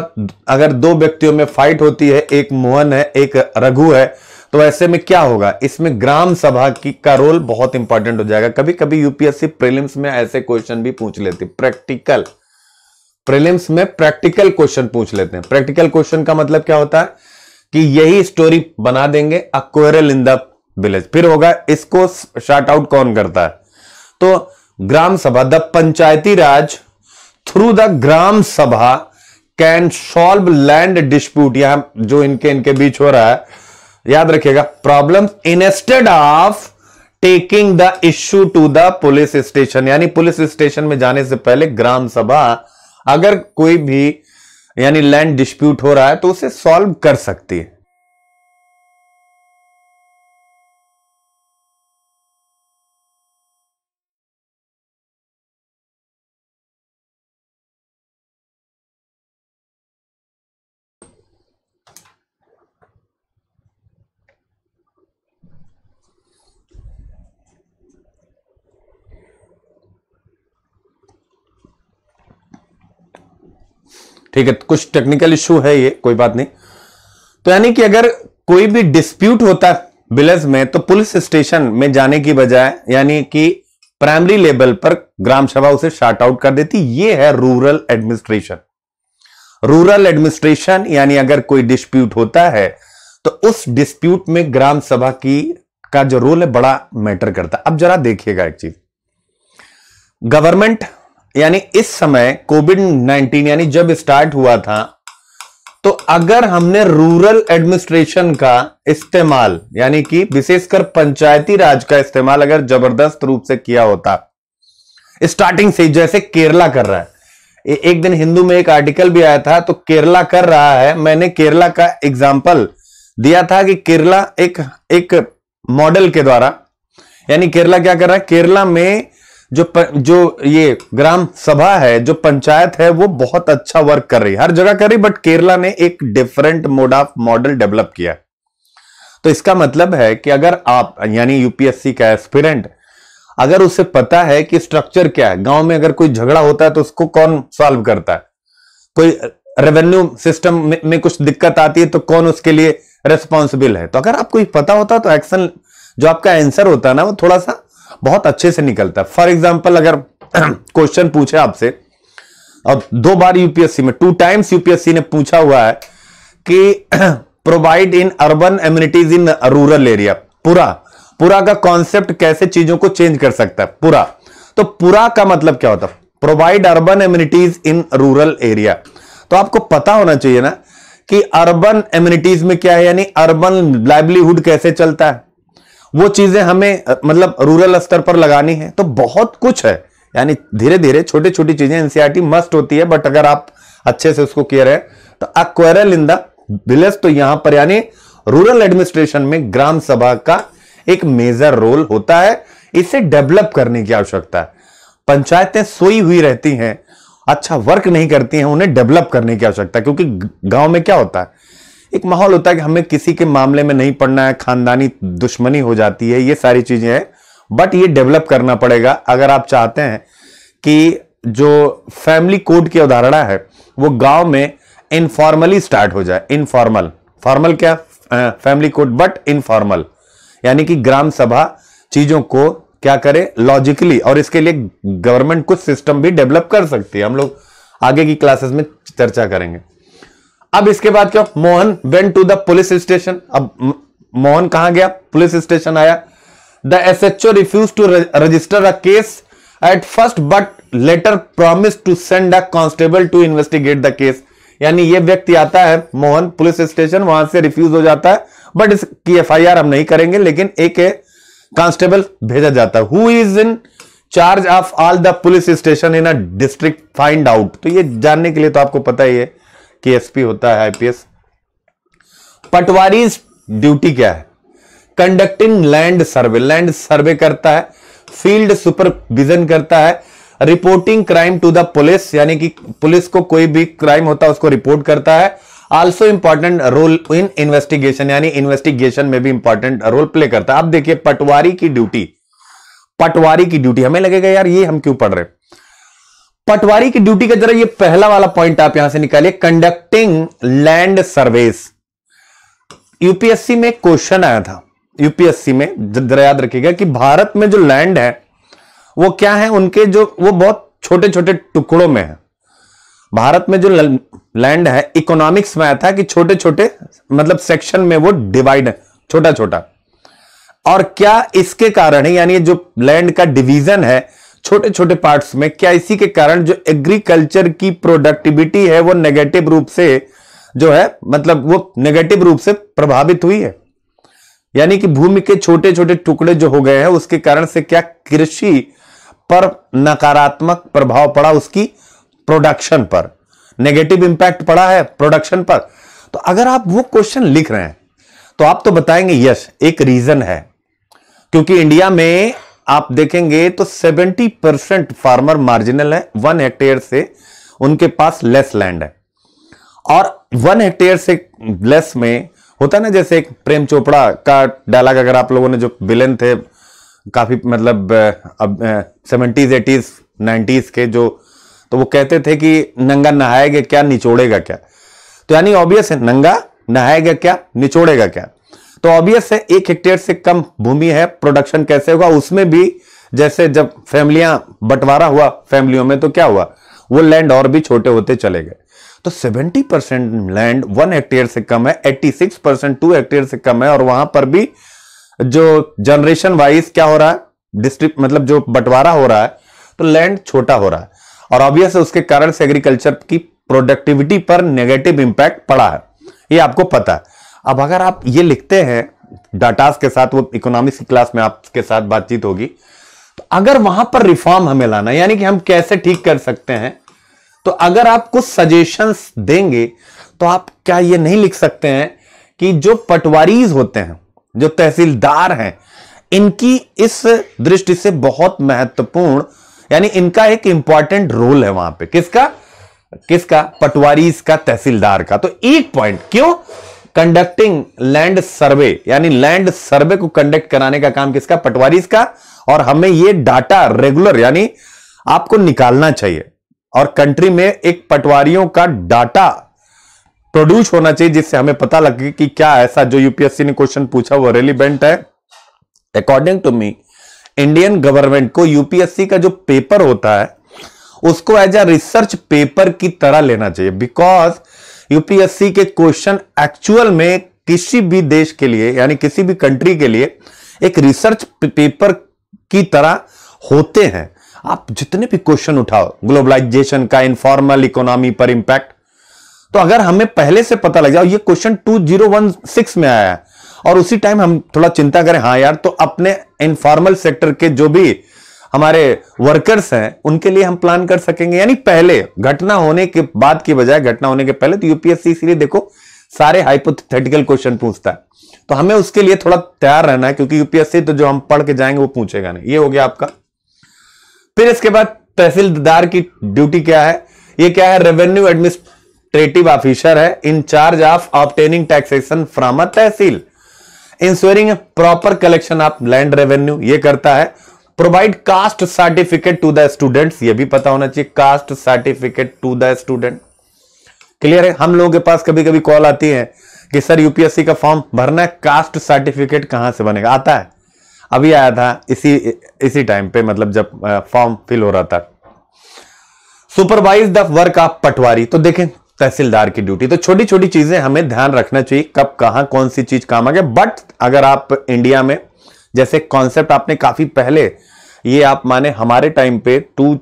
अगर दो व्यक्तियों में फाइट होती है एक मोहन है एक रघु है तो ऐसे में क्या होगा इसमें ग्राम सभा की का रोल बहुत इंपॉर्टेंट हो जाएगा कभी कभी यूपीएससी प्रीलिम्स में ऐसे क्वेश्चन भी पूछ लेती प्रैक्टिकल प्रीलिम्स में प्रैक्टिकल क्वेश्चन पूछ लेते हैं प्रैक्टिकल क्वेश्चन का मतलब क्या होता है कि यही स्टोरी बना देंगे अक्वेरल इन द विलेज फिर होगा इसको शार्ट आउट कौन करता है तो gram sabha the panchayati raj through the gram sabha can solve land dispute यहां जो इनके इनके बीच हो रहा है याद रखिएगा problem instead of taking the issue to the police station यानी पुलिस स्टेशन में जाने से पहले ग्राम सभा अगर कोई भी यानी लैंड डिस्प्यूट हो रहा है तो उसे सॉल्व कर सकती है ठीक है कुछ टेक्निकल इश्यू है ये कोई बात नहीं तो यानी कि अगर कोई भी डिस्प्यूट होता है विलेज में तो पुलिस स्टेशन में जाने की बजाय यानी कि प्राइमरी लेवल पर ग्राम सभा उसे शार्ट आउट कर देती ये है रूरल एडमिनिस्ट्रेशन रूरल एडमिनिस्ट्रेशन यानी अगर कोई डिस्प्यूट होता है तो उस डिस्प्यूट में ग्राम सभा की का जो रोल है बड़ा मैटर करता है अब जरा देखिएगा एक चीज गवर्नमेंट यानी इस समय कोविड 19 यानी जब स्टार्ट हुआ था तो अगर हमने रूरल एडमिनिस्ट्रेशन का इस्तेमाल यानी कि विशेषकर पंचायती राज का इस्तेमाल अगर जबरदस्त रूप से किया होता स्टार्टिंग से जैसे केरला कर रहा है एक दिन हिंदू में एक आर्टिकल भी आया था तो केरला कर रहा है मैंने केरला का एग्जाम्पल दिया था कि केरला एक एक मॉडल के द्वारा यानी केरला क्या कर रहा है केरला में जो प, जो ये ग्राम सभा है जो पंचायत है वो बहुत अच्छा वर्क कर रही है हर जगह कर रही बट केरला ने एक different mode of model develop किया तो इसका मतलब है कि अगर आप यानी यूपीएससी का एस्पिरेंट अगर उसे पता है कि स्ट्रक्चर क्या है गांव में अगर कोई झगड़ा होता है तो उसको कौन सॉल्व करता है कोई रेवेन्यू सिस्टम में, में कुछ दिक्कत आती है तो कौन उसके लिए रेस्पॉन्सिबल है तो अगर आपको पता होता तो एक्शन जो आपका आंसर होता है ना वो थोड़ा सा बहुत अच्छे से निकलता है फॉर एग्जाम्पल अगर क्वेश्चन पूछे आपसे और दो बार यूपीएससी में टू टाइम्स यूपीएससी ने पूछा हुआ है कि provide in urban amenities in rural area पूरा पूरा का कॉन्सेप्ट कैसे चीजों को चेंज कर सकता है पूरा तो पूरा का मतलब क्या होता है provide urban amenities in rural area तो आपको पता होना चाहिए ना कि अर्बन एम्यूनिटीज में क्या है यानी अर्बन लाइवलीहुड कैसे चलता है वो चीजें हमें मतलब रूरल स्तर पर लगानी है तो बहुत कुछ है यानी धीरे धीरे छोटी छोटी चीजें एनसीआरटी मस्ट e होती है बट अगर आप अच्छे से उसको किए रहे तो अक्वेरल इन द विलेज तो यहां पर यानी रूरल एडमिनिस्ट्रेशन में ग्राम सभा का एक मेजर रोल होता है इसे डेवलप करने की आवश्यकता है पंचायतें सोई हुई रहती हैं अच्छा वर्क नहीं करती हैं उन्हें डेवलप करने की आवश्यकता है क्योंकि गांव में क्या होता है एक माहौल होता है कि हमें किसी के मामले में नहीं पड़ना है खानदानी दुश्मनी हो जाती है ये सारी चीजें हैं बट ये डेवलप करना पड़ेगा अगर आप चाहते हैं कि जो फैमिली कोड की अवधारणा है वो गांव में इनफॉर्मली स्टार्ट हो जाए इनफॉर्मल फॉर्मल क्या फैमिली कोड बट इनफॉर्मल यानी कि ग्राम सभा चीजों को क्या करे लॉजिकली और इसके लिए गवर्नमेंट कुछ सिस्टम भी डेवलप कर सकती है हम लोग आगे की क्लासेस में चर्चा करेंगे अब इसके बाद क्या Mohan went to the police station अब मोहन कहा गया पुलिस स्टेशन आया the S H O refuse to register a case at first but later promise to send a constable to investigate the case यानी यह व्यक्ति आता है मोहन पुलिस स्टेशन वहां से रिफ्यूज हो जाता है बट इसकी एफ आई आर हम नहीं करेंगे लेकिन एक कांस्टेबल भेजा जाता है who is in charge of all the police station in a district find out तो ये जानने के लिए तो आपको पता ही है केएसपी होता है आईपीएस पटवारी ड्यूटी क्या है conducting land survey land survey करता है फील्ड सुपरविजन करता है reporting crime to the police यानी कि पुलिस को कोई भी क्राइम होता है उसको रिपोर्ट करता है also important role in investigation यानी इन्वेस्टिगेशन में भी इंपॉर्टेंट रोल प्ले करता है आप देखिए पटवारी की ड्यूटी पटवारी की ड्यूटी हमें लगेगा यार ये हम क्यों पढ़ रहे हैं पटवारी की ड्यूटी का जरा ये पहला वाला पॉइंट आप यहां से निकालिए कंडक्टिंग लैंड सर्वेस यूपीएससी में क्वेश्चन आया था यूपीएससी में जरा याद रखिएगा कि भारत में जो लैंड है वो क्या है उनके जो वो बहुत छोटे छोटे टुकड़ों में है भारत में जो लैंड है इकोनॉमिक्स में आया था कि छोटे छोटे मतलब सेक्शन में वो डिवाइड है छोटा छोटा और क्या इसके कारण है यानी जो लैंड का डिवीजन है छोटे छोटे पार्ट्स में क्या इसी के कारण जो एग्रीकल्चर की प्रोडक्टिविटी है वो नेगेटिव रूप से जो है मतलब वो नेगेटिव रूप से प्रभावित हुई है यानी कि भूमि के छोटे छोटे टुकड़े जो हो गए हैं उसके कारण से क्या कृषि पर नकारात्मक प्रभाव पड़ा उसकी प्रोडक्शन पर नेगेटिव इंपैक्ट पड़ा है प्रोडक्शन पर तो अगर आप वो क्वेश्चन लिख रहे हैं तो आप तो बताएंगे यस एक रीजन है क्योंकि इंडिया में आप देखेंगे तो 70 परसेंट फार्मर मार्जिनल है वन हेक्टेयर से उनके पास लेस लैंड है और वन हेक्टेयर से लेस में होता है ना जैसे एक प्रेम चोपड़ा का डायलॉग अगर आप लोगों ने जो विलेन थे काफी मतलब अब सेवेंटीज एटीज नाइन्टीज के जो तो वो कहते थे कि नंगा नहाएगा क्या निचोड़ेगा क्या तो यानी ऑब्वियस है नंगा नहाएगा क्या निचोड़ेगा क्या तो ऑब्वियस है एक हेक्टेयर से कम भूमि है प्रोडक्शन कैसे होगा उसमें भी जैसे जब फैमिलियां बंटवारा हुआ फैमिलियों में तो क्या हुआ वो लैंड और भी छोटे होते चले गए तो 70 परसेंट लैंड वन हेक्टेयर से कम है 86 परसेंट टू हेक्टेयर से कम है और वहां पर भी जो जनरेशन वाइज क्या हो रहा है डिस्ट्रिक्ट मतलब जो बंटवारा हो रहा है तो लैंड छोटा हो रहा है और ऑब्वियस उसके कारण से एग्रीकल्चर की प्रोडक्टिविटी पर नेगेटिव इंपैक्ट पड़ा है ये आपको पता है अब अगर आप ये लिखते हैं डाटास के साथ वो इकोनॉमिक्स की क्लास में आपके साथ बातचीत होगी तो अगर वहां पर रिफॉर्म हमें लाना यानी कि हम कैसे ठीक कर सकते हैं तो अगर आप कुछ सजेशंस देंगे तो आप क्या ये नहीं लिख सकते हैं कि जो पटवारीज होते हैं जो तहसीलदार हैं इनकी इस दृष्टि से बहुत महत्वपूर्ण यानी इनका एक इंपॉर्टेंट रोल है वहां पे किसका किसका पटवारीज का तहसीलदार का तो एक पॉइंट क्यों कंडक्टिंग लैंड सर्वे यानी लैंड सर्वे को कंडक्ट कराने का काम किसका पटवारी का और हमें ये डाटा रेगुलर यानी आपको निकालना चाहिए और कंट्री में एक पटवारियों का डाटा प्रोड्यूस होना चाहिए जिससे हमें पता लगे कि क्या ऐसा जो यूपीएससी ने क्वेश्चन पूछा वो रेलिवेंट है according to me Indian government को यूपीएससी का जो पेपर होता है उसको एज अ रिसर्च पेपर की तरह लेना चाहिए बिकॉज यूपीएससी के क्वेश्चन एक्चुअल में किसी भी देश के लिए यानी किसी भी कंट्री के लिए एक रिसर्च पेपर की तरह होते हैं आप जितने भी क्वेश्चन उठाओ ग्लोबलाइजेशन का इनफॉर्मल इकोनॉमी पर इंपैक्ट तो अगर हमें पहले से पता लग जाओ ये क्वेश्चन 2016 में आया है और उसी टाइम हम थोड़ा चिंता करें हाँ यार तो अपने इनफॉर्मल सेक्टर के जो भी हमारे वर्कर्स हैं उनके लिए हम प्लान कर सकेंगे यानी पहले घटना होने के बाद की बजाय घटना होने के पहले तो यूपीएससी इसलिए देखो सारे हाइपोथेटिकल क्वेश्चन पूछता है तो हमें उसके लिए थोड़ा तैयार रहना है क्योंकि यूपीएससी तो जो हम पढ़ के जाएंगे वो पूछेगा नहीं ये हो गया आपका फिर इसके बाद तहसीलदार की ड्यूटी क्या है ये क्या है रेवेन्यू एडमिनिस्ट्रेटिव ऑफिसर है charge of obtaining taxation from a tehsil ensuring proper collection of land revenue ये करता है provide caste certificate to the students ये भी पता होना चाहिए caste certificate to the student clear है हम लोगों के पास कभी कभी कॉल आती है कि सर यूपीएससी का फॉर्म भरना है कास्ट सर्टिफिकेट कहां से बनेगा आता है अभी आया था इसी इसी टाइम पे मतलब जब फॉर्म फिल हो रहा था supervise the work of patwari तो देखें तहसीलदार की ड्यूटी तो छोटी छोटी चीजें हमें ध्यान रखना चाहिए कब कहां कौन सी चीज काम आ गया बट अगर आप इंडिया में जैसे कॉन्सेप्ट आपने काफ़ी पहले ये आप माने हमारे टाइम पे टू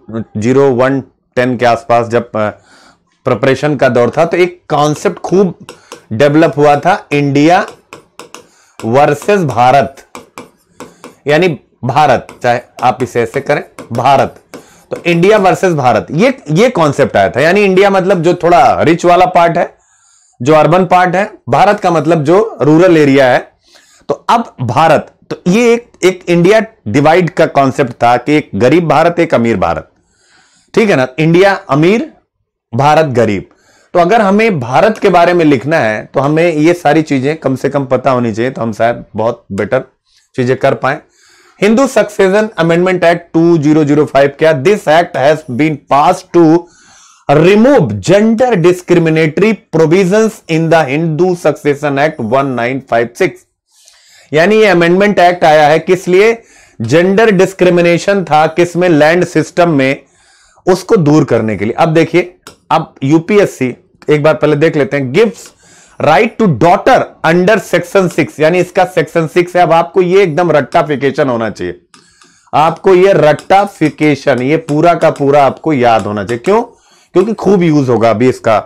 जीरो वन टेन के आसपास जब प्रिपरेशन का दौर था तो एक कॉन्सेप्ट खूब डेवलप हुआ था इंडिया वर्सेस भारत यानी भारत चाहे आप इसे ऐसे करें भारत तो इंडिया वर्सेस भारत ये ये कॉन्सेप्ट आया था यानी इंडिया मतलब जो थोड़ा रिच वाला पार्ट है जो अर्बन पार्ट है भारत का मतलब जो रूरल एरिया है तो अब भारत तो ये एक एक इंडिया डिवाइड का कॉन्सेप्ट था कि एक गरीब भारत एक अमीर भारत ठीक है ना इंडिया अमीर भारत गरीब तो अगर हमें भारत के बारे में लिखना है तो हमें ये सारी चीजें कम से कम पता होनी चाहिए तो हम शायद बहुत बेटर चीजें कर पाए हिंदू सक्सेशन अमेंडमेंट एक्ट 2005 क्या this act has been pass to remove gender discriminatory provisions in the Hindu Succession Act 1956 यानी ये अमेंडमेंट एक्ट आया है किस लिए जेंडर डिस्क्रिमिनेशन था किस में लैंड सिस्टम में उसको दूर करने के लिए अब देखिए अब यूपीएससी एक बार पहले देख लेते हैं gift right to daughter under section six यानी इसका सेक्शन सिक्स है अब आपको ये एकदम रट्टाफिकेशन होना चाहिए आपको ये रट्टाफिकेशन ये पूरा का पूरा आपको याद होना चाहिए क्यों क्योंकि खूब यूज होगा अभी इसका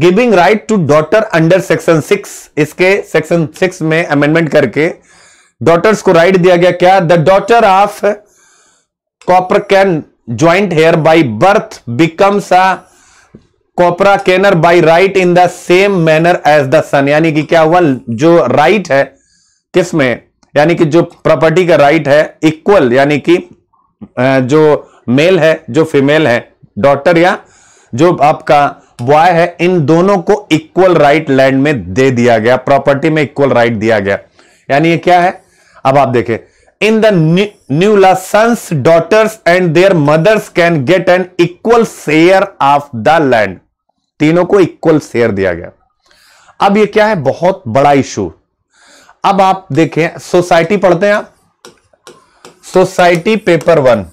giving right to daughter under section six इसके सेक्शन सिक्स में अमेंडमेंट करके डॉटर्स को राइट दिया गया क्या the daughter of coparcener joint heir by birth becomes a coparcener by right in the same manner as the son यानी कि क्या हुआ जो राइट है किसमें यानी कि जो प्रॉपर्टी का राइट है इक्वल यानी कि जो मेल है जो फीमेल है डॉटर या जो आपका बॉय है इन दोनों को इक्वल राइट लैंड में दे दिया गया प्रॉपर्टी में इक्वल राइट दिया गया यानी ये क्या है अब आप देखें in the new law sons daughters and their mothers can get an equal share of the land तीनों को इक्वल शेयर दिया गया अब ये क्या है बहुत बड़ा इशू अब आप देखें सोसाइटी पढ़ते हैं आप सोसाइटी पेपर वन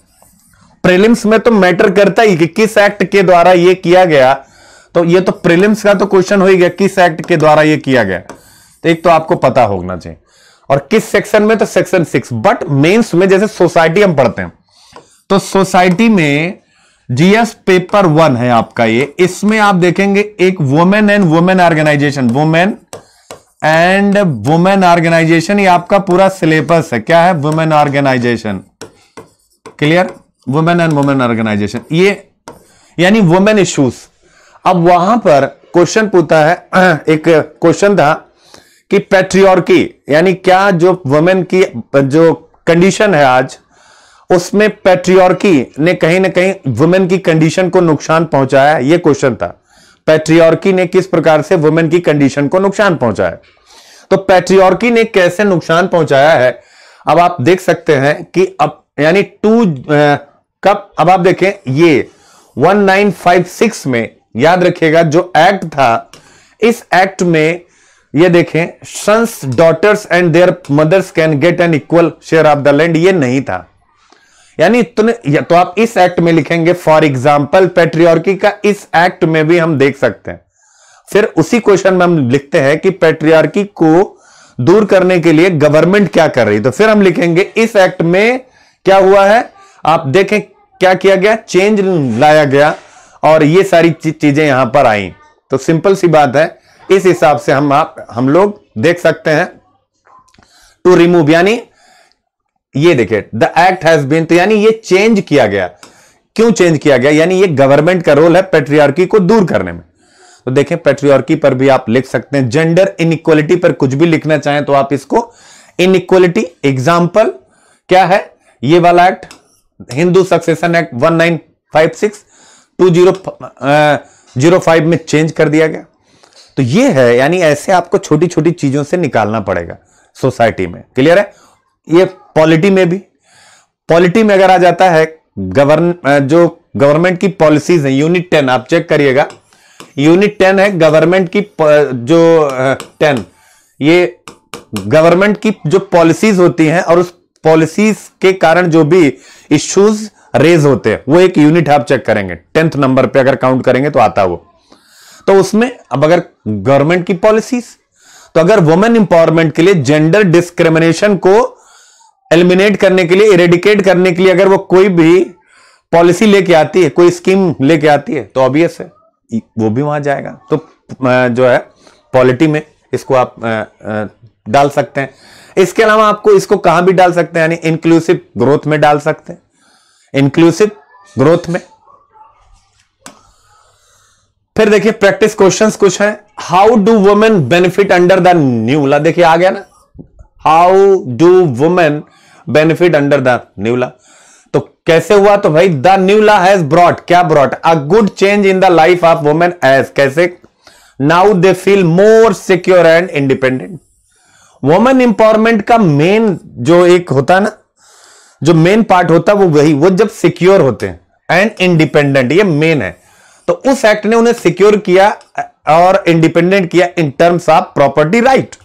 प्रीलिम्स में तो मैटर करता ही कि किस एक्ट के द्वारा यह किया गया तो ये तो प्रिलिम्स का तो क्वेश्चन हो ही गया किस एक्ट के द्वारा ये किया गया तो एक तो आपको पता होना चाहिए और किस सेक्शन में तो सेक्शन सिक्स बट मेंस में जैसे सोसाइटी हम पढ़ते हैं तो सोसाइटी में जीएस पेपर वन है आपका ये इसमें आप देखेंगे एक women and women organization women and women organization ये आपका पूरा सिलेबस है क्या है women organization clear women and women organization ये यानी वुमेन इश्यूज अब वहां पर क्वेश्चन पूछता है एक क्वेश्चन था कि पेट्रियॉर्की यानी क्या जो वुमेन की जो कंडीशन है आज उसमें पेट्रियॉर्की ने कहीं ना कहीं वुमेन की कंडीशन को नुकसान पहुंचाया यह क्वेश्चन था पेट्रियॉर्की ने किस प्रकार से वुमेन की कंडीशन को नुकसान पहुंचाया तो पेट्रियॉर्की ने कैसे नुकसान पहुंचाया है अब आप देख सकते हैं कि अब यानी टू कब अब आप देखें ये 1956 में याद रखिएगा जो एक्ट था इस एक्ट में ये देखें sons daughters and their mothers can get an equal share of the land ये नहीं था यानी इतने या तो आप इस एक्ट में लिखेंगे फॉर एग्जाम्पल पेट्रियॉर्की का इस एक्ट में भी हम देख सकते हैं फिर उसी क्वेश्चन में हम लिखते हैं कि पेट्रियॉर्की को दूर करने के लिए गवर्नमेंट क्या कर रही तो फिर हम लिखेंगे इस एक्ट में क्या हुआ है आप देखें क्या किया गया चेंज लाया गया और ये सारी चीजें यहां पर आई तो सिंपल सी बात है इस हिसाब से हम आप हम लोग देख सकते हैं टू रिमूव यानी ये देखिए द एक्ट हैज बीन तो यानी ये चेंज किया गया क्यों चेंज किया गया यानी ये गवर्नमेंट का रोल है पेट्रियार्की को दूर करने में तो देखें पेट्रियार्की पर भी आप लिख सकते हैं जेंडर इनइक्वालिटी पर कुछ भी लिखना चाहें तो आप इसको इनइक्वालिटी एग्जाम्पल क्या है ये वाला act Hindu succession act one nine five six two zero zero five में चेंज कर दिया गया तो ये है यानी ऐसे आपको छोटी छोटी चीजों से निकालना पड़ेगा सोसाइटी में क्लियर है ये पॉलिटी में भी पॉलिटी में अगर आ जाता है गवर्न जो गवर्नमेंट की पॉलिसीज हैं यूनिट टेन आप चेक करिएगा यूनिट टेन है गवर्नमेंट की जो टेन ये गवर्नमेंट की जो पॉलिसीज होती हैं और उस पॉलिसीज के कारण जो भी इश्यूज रेज होते हैं वो एक यूनिट आप चेक करेंगे टेंथ नंबर पे अगर काउंट करेंगे तो आता वो तो उसमें अब अगर गवर्नमेंट की पॉलिसीज तो अगर वुमेन इंपावरमेंट के लिए जेंडर डिस्क्रिमिनेशन को एलिमिनेट करने के लिए इरेडिकेट करने के लिए अगर वो कोई भी पॉलिसी लेके आती है कोई स्कीम लेके आती है तो ऑब्वियस है वो भी वहां जाएगा तो जो है पॉलिटी में इसको आप डाल सकते हैं इसके अलावा आपको इसको कहां भी डाल सकते हैं यानी इंक्लूसिव ग्रोथ में डाल सकते हैं इंक्लूसिव ग्रोथ में फिर देखिए प्रैक्टिस क्वेश्चंस कुछ है how do women benefit under the new law देखिए आ गया ना how do women benefit under the new law तो कैसे हुआ तो भाई द न्यूला हैज ब्रॉट क्या brought a good change in the life of women as कैसे now they feel more secure and independent women empowerment का मेन जो एक होता है ना जो मेन पार्ट होता है वो वही वो जब सिक्योर होते हैं एंड इंडिपेंडेंट ये मेन है तो उस एक्ट ने उन्हें सिक्योर किया और इंडिपेंडेंट किया in terms of property right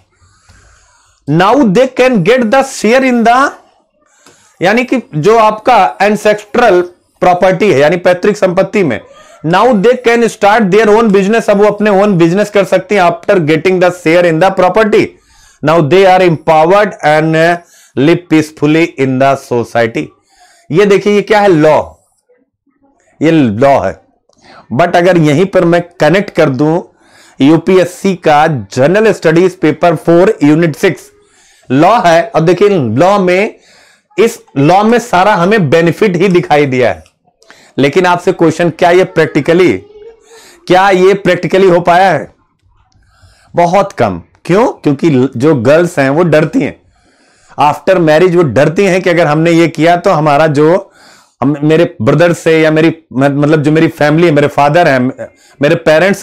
now they can get the share in the यानी कि जो आपका एनसेक्ट्रल प्रॉपर्टी है यानी पैतृक संपत्ति में now they can start their own business अब वो अपने ओन बिजनेस कर सकती हैं after getting the share in the property now they are empowered and live peacefully in the society ये देखिए ये क्या है लॉ ये लॉ है बट अगर यहीं पर मैं कनेक्ट कर दूं यूपीएससी का general studies paper four unit six law है और देखिए लॉ में इस लॉ में सारा हमें बेनिफिट ही दिखाई दिया है लेकिन आपसे क्वेश्चन क्या ये प्रैक्टिकली क्या ये प्रैक्टिकली हो पाया है बहुत कम क्यों क्योंकि जो गर्ल्स हैं वो डरती हैं आफ्टर मैरिज वो डरती हैं कि अगर हमने ये किया तो हमारा जो हम मेरे ब्रदर से या मेरी मतलब जो मेरी फैमिली है मेरे फादर हैं मेरे पेरेंट्स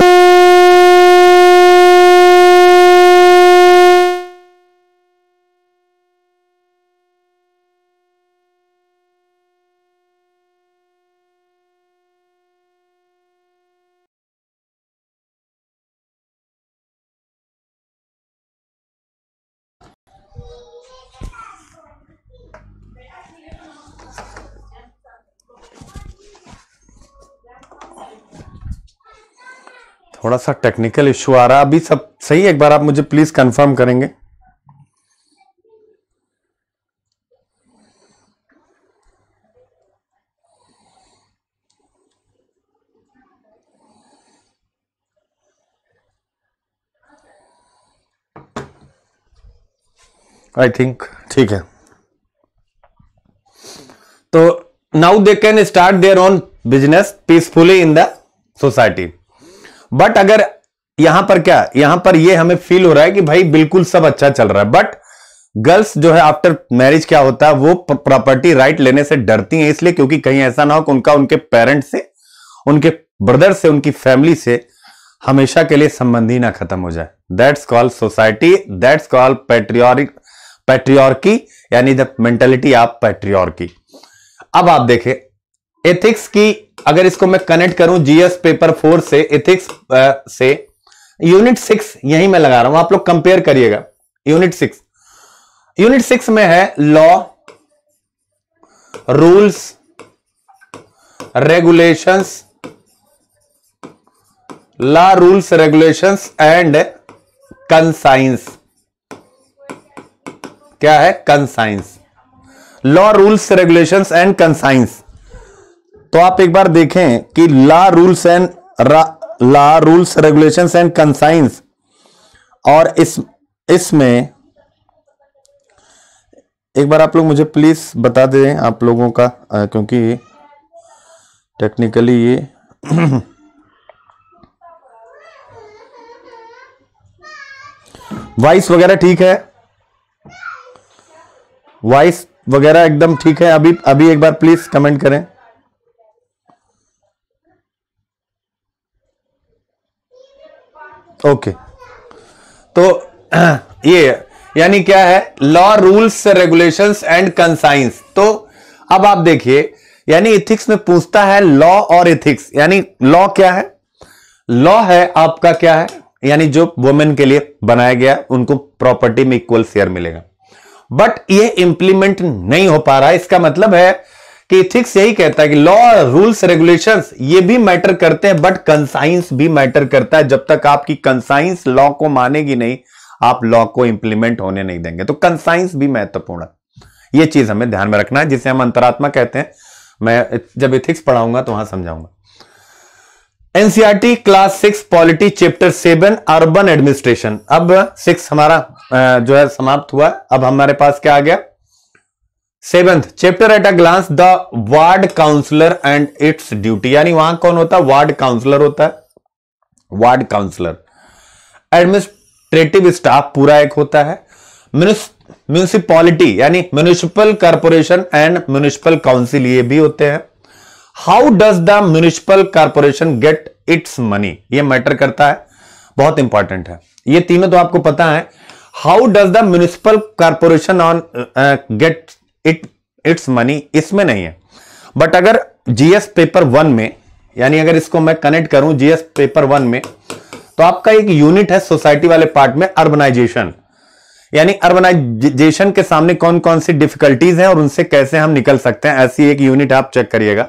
थोड़ा सा टेक्निकल इश्यू आ रहा है अभी सब सही एक बार आप मुझे प्लीज कंफर्म करेंगे आई थिंक ठीक है तो now they can start their own business peacefully in the society but अगर यहां पर क्या यहां पर ये हमें फील हो रहा है कि भाई बिल्कुल सब अच्छा चल रहा है बट गर्ल्स जो है आफ्टर मैरिज क्या होता है वो प्रॉपर्टी राइट लेने से डरती हैं इसलिए क्योंकि कहीं ऐसा ना हो कि उनका उनके पेरेंट्स से उनके ब्रदर से उनकी फैमिली से हमेशा के लिए संबंधी ना खत्म हो जाए that's call society that's call patriarchic patriarchy यानी द मेंटेलिटी ऑफ पेट्रियोर्की अब आप देखें एथिक्स की अगर इसको मैं कनेक्ट करूं जीएस पेपर फोर से एथिक्स से यूनिट सिक्स यही मैं लगा रहा हूं आप लोग कंपेयर करिएगा यूनिट सिक्स यूनिट सिक्स में है law rules regulations law rules regulations and conscience क्या है conscience law rules regulations and conscience तो आप एक बार देखें कि law rules and law rules regulation and conscience और इस इसमें एक बार आप लोग मुझे प्लीज बता दें आप लोगों का आ, क्योंकि टेक्निकली ये वॉइस वगैरह ठीक है वॉइस वगैरह एकदम ठीक है अभी अभी एक बार प्लीज कमेंट करें ओके तो ये यानी क्या है law rules regulations and conscience तो अब आप देखिए यानी इथिक्स में पूछता है लॉ और इथिक्स यानी लॉ क्या है लॉ है आपका क्या है यानी जो वुमेन के लिए बनाया गया उनको प्रॉपर्टी में इक्वल शेयर मिलेगा बट ये इंप्लीमेंट नहीं हो पा रहा है इसका मतलब है कि इथिक्स यही कहता है कि लॉ रूल्स रेगुलेशन ये भी मैटर करते हैं बट कंसाइंस भी मैटर करता है जब तक आपकी कंसाइंस लॉ को मानेगी नहीं आप लॉ को इंप्लीमेंट होने नहीं देंगे तो कंसाइंस भी महत्वपूर्ण है ये चीज हमें ध्यान में रखना है जिसे हम अंतरात्मा कहते हैं मैं जब इथिक्स पढ़ाऊंगा तो वहां समझाऊंगा NCERT class six polity chapter seven urban administration अब सिक्स हमारा जो है समाप्त हुआ अब हमारे पास क्या आ गया seventh chapter at a glance the ward councillor and its duty यानी वहां कौन होता है वार्ड काउंसलर होता है वार्ड काउंसलर एडमिनिस्ट्रेटिव स्टाफ पूरा एक होता है म्यूनिसिपॉलिटी यानी municipal corporation and municipal council ये भी होते हैं how does the municipal corporation get its money ये मैटर करता है बहुत इंपॉर्टेंट है ये तीनों तो आपको पता है how does the municipal corporation on get it its money इसमें नहीं है बट अगर जीएस पेपर वन में यानी अगर इसको मैं कनेक्ट करूं जीएस पेपर वन में तो आपका एक यूनिट है सोसाइटी वाले पार्ट में अर्बनाइजेशन यानी अर्बनाइजेशन के सामने कौन कौन सी डिफिकल्टीज हैं और उनसे कैसे हम निकल सकते हैं ऐसी एक यूनिट आप चेक करिएगा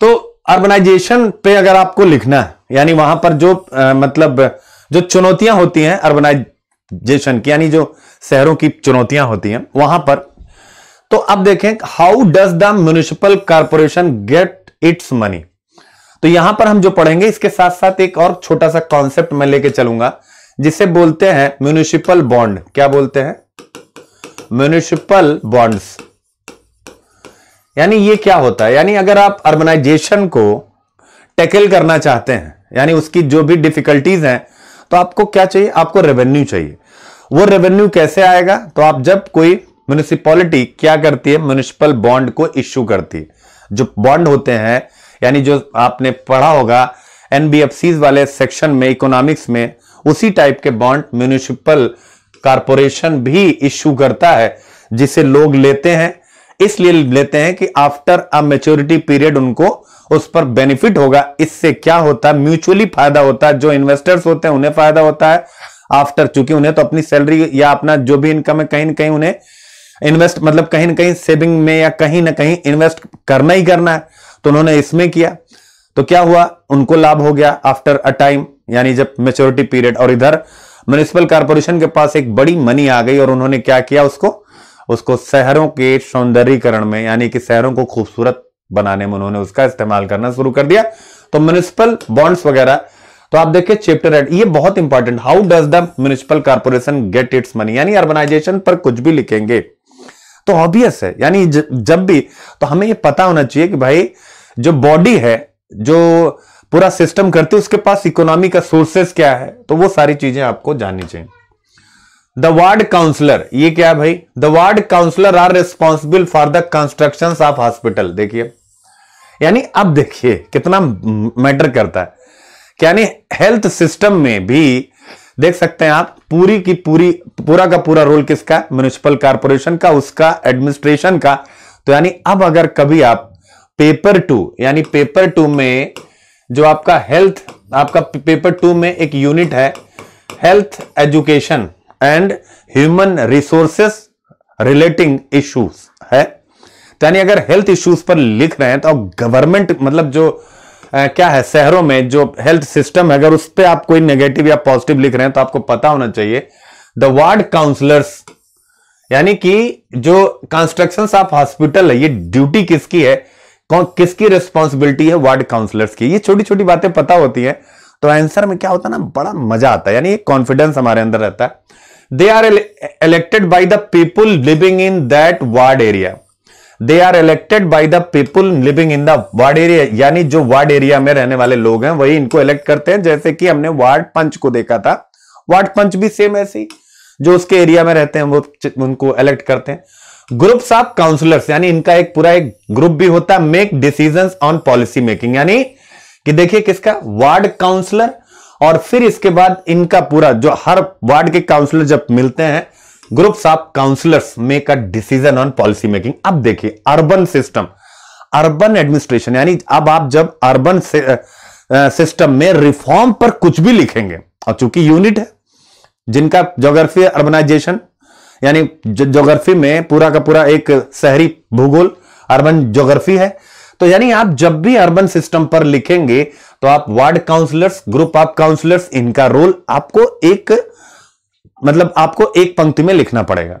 तो अर्बनाइजेशन पे अगर आपको लिखना है यानी वहां पर जो आ, मतलब जो चुनौतियां होती हैं अर्बनाइजेशन की यानी जो शहरों की चुनौतियां होती हैं वहां पर तो अब देखें how does the municipal corporation get its money तो यहां पर हम जो पढ़ेंगे इसके साथ साथ एक और छोटा सा कॉन्सेप्ट मैं लेके चलूंगा जिसे बोलते हैं म्यूनिसिपल बॉन्ड क्या बोलते हैं म्यूनिसिपल बॉन्ड्स यानी ये क्या होता है यानी अगर आप अर्बनाइजेशन को टैकल करना चाहते हैं यानी उसकी जो भी डिफिकल्टीज हैं तो आपको क्या चाहिए आपको रेवेन्यू चाहिए वो रेवेन्यू कैसे आएगा तो आप जब कोई म्यूनिसिपॉलिटी क्या करती है म्यूनिसिपल बॉन्ड को इश्यू करती है जो बॉन्ड होते हैं यानी जो आपने पढ़ा होगा एनबीएफसी वाले सेक्शन में इकोनॉमिक्स में उसी टाइप के बॉन्ड म्यूनिसिपल कारपोरेशन भी इश्यू करता है जिसे लोग लेते हैं इसलिए लेते हैं कि आफ्टर अ मेच्योरिटी पीरियड उनको उस पर बेनिफिट होगा इससे क्या होता है म्यूचुअली फायदा होता है जो इन्वेस्टर्स होते हैं उन्हें फायदा होता है आफ्टर चूंकि उन्हें तो अपनी सैलरी या अपना जो भी इनकम है कहीं ना कहीं उन्हें इन्वेस्ट मतलब कहीं ना कहीं सेविंग में या कहीं ना कहीं इन्वेस्ट करना ही करना है तो उन्होंने इसमें किया तो क्या हुआ उनको लाभ हो गया आफ्टर अ टाइम यानी जब मेच्योरिटी पीरियड और इधर म्यूनिसिपल कारपोरेशन के पास एक बड़ी मनी आ गई और उन्होंने क्या किया उसको उसको शहरों के सौंदर्यीकरण में यानी कि शहरों को खूबसूरत बनाने में उन्होंने उसका इस्तेमाल करना शुरू कर दिया तो म्यूनिसिपल बॉन्ड्स वगैरह तो आप देखिए चैप्टर एट ये बहुत important how does the municipal corporation get its money यानी अर्बनाइजेशन पर कुछ भी लिखेंगे तो ऑब्वियस है यानी जब भी तो हमें ये पता होना चाहिए कि भाई जो बॉडी है जो पूरा सिस्टम करते उसके पास इकोनॉमी का सोर्सेस क्या है तो वो सारी चीजें आपको जाननी चाहिए द वार्ड काउंसलर ये क्या है भाई the ward councillor are responsible for the construction of hospital देखिए यानी अब देखिए कितना मैटर करता है यानी हेल्थ सिस्टम में भी देख सकते हैं आप पूरी की पूरी पूरा का पूरा रोल किसका म्यूनिसिपल कारपोरेशन का उसका एडमिनिस्ट्रेशन का तो यानी अब अगर कभी आप पेपर टू यानी पेपर टू में जो आपका हेल्थ आपका पेपर टू में एक यूनिट है health education and human resources relating issues है तो यानी अगर हेल्थ इश्यूज पर लिख रहे हैं तो गवर्नमेंट मतलब जो आ, क्या है शहरों में जो हेल्थ सिस्टम है अगर उस पर आप कोई नेगेटिव या पॉजिटिव लिख रहे हैं तो आपको पता होना चाहिए द वार्ड काउंसलर्स यानी कि जो कंस्ट्रक्शन ऑफ हॉस्पिटल है ये ड्यूटी किसकी है कौन किसकी रिस्पॉन्सिबिलिटी है वार्ड काउंसलर्स की ये छोटी छोटी बातें पता होती हैं तो आंसर में क्या होता है ना बड़ा मजा आता है यानी एक कॉन्फिडेंस हमारे अंदर रहता है they are elected by the people living in that ward area they are elected by the people living in the ward area यानी जो वार्ड एरिया में रहने वाले लोग हैं वही इनको इलेक्ट करते हैं जैसे कि हमने वार्ड पंच को देखा था वार्ड पंच भी सेम ऐसे ही जो उसके एरिया में रहते हैं वो उनको इलेक्ट करते हैं ग्रुप्स ऑफ काउंसलर्स यानी इनका एक पूरा एक ग्रुप भी होता है make decision on policy making यानी कि देखिए किसका वार्ड काउंसलर और फिर इसके बाद इनका पूरा जो हर वार्ड के काउंसलर जब मिलते हैं groups of councillors make a decision on policy making अब देखिए अर्बन सिस्टम अर्बन एडमिनिस्ट्रेशन यानी अब आप जब अर्बन सिस्टम में रिफॉर्म पर कुछ भी लिखेंगे और चूंकि यूनिट है जिनका जोग्राफी अर्बनाइजेशन यानी जोग्राफी में पूरा का पूरा एक शहरी भूगोल अर्बन जोग्राफी है तो यानी आप जब भी अर्बन सिस्टम पर लिखेंगे तो आप ward councillors group of councillors इनका रोल आपको एक मतलब आपको एक पंक्ति में लिखना पड़ेगा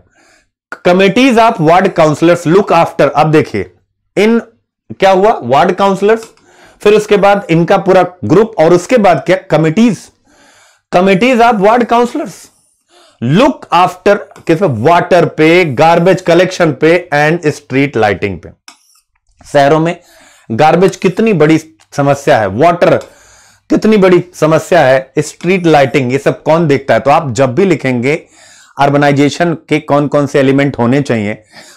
committees of ward councillors look after अब देखिए इन क्या हुआ वार्ड काउंसलर्स फिर उसके बाद इनका पूरा ग्रुप और उसके बाद क्या committees committees of ward councillors look after किस पे वाटर पे गार्बेज कलेक्शन पे एंड स्ट्रीट लाइटिंग पे शहरों में गार्बेज कितनी बड़ी समस्या है वाटर कितनी बड़ी समस्या है स्ट्रीट लाइटिंग ये सब कौन देखता है तो आप जब भी लिखेंगे अर्बनाइजेशन के कौन कौन से एलिमेंट होने चाहिए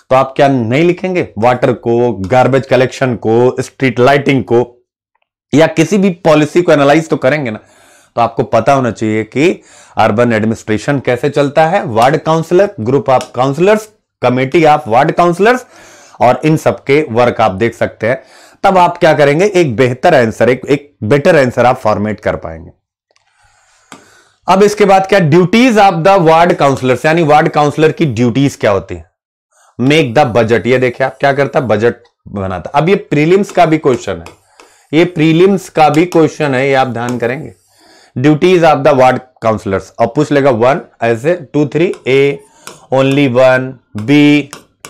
तो आप क्या नहीं लिखेंगे वाटर को गार्बेज कलेक्शन को स्ट्रीट लाइटिंग को या किसी भी पॉलिसी को एनालाइज तो करेंगे ना तो आपको पता होना चाहिए कि अर्बन एडमिनिस्ट्रेशन कैसे चलता है ward councillor group of councillors committee of ward councillors और इन सबके वर्क आप देख सकते हैं तब आप क्या करेंगे एक बेहतर आंसर एक एक बेटर आंसर आप फॉर्मेट कर पाएंगे अब इसके बाद क्या duties of the ward councillor यानी वार्ड काउंसलर की ड्यूटीज क्या होती है मेक द बजट ये देखिए आप क्या करता है बजट बनाता अब ये प्रीलिम्स का भी क्वेश्चन है ये प्रीलिम्स का भी क्वेश्चन है ये आप ध्यान करेंगे duties of the ward councillors अब पूछ लेगा वन ऐसे two three A only one B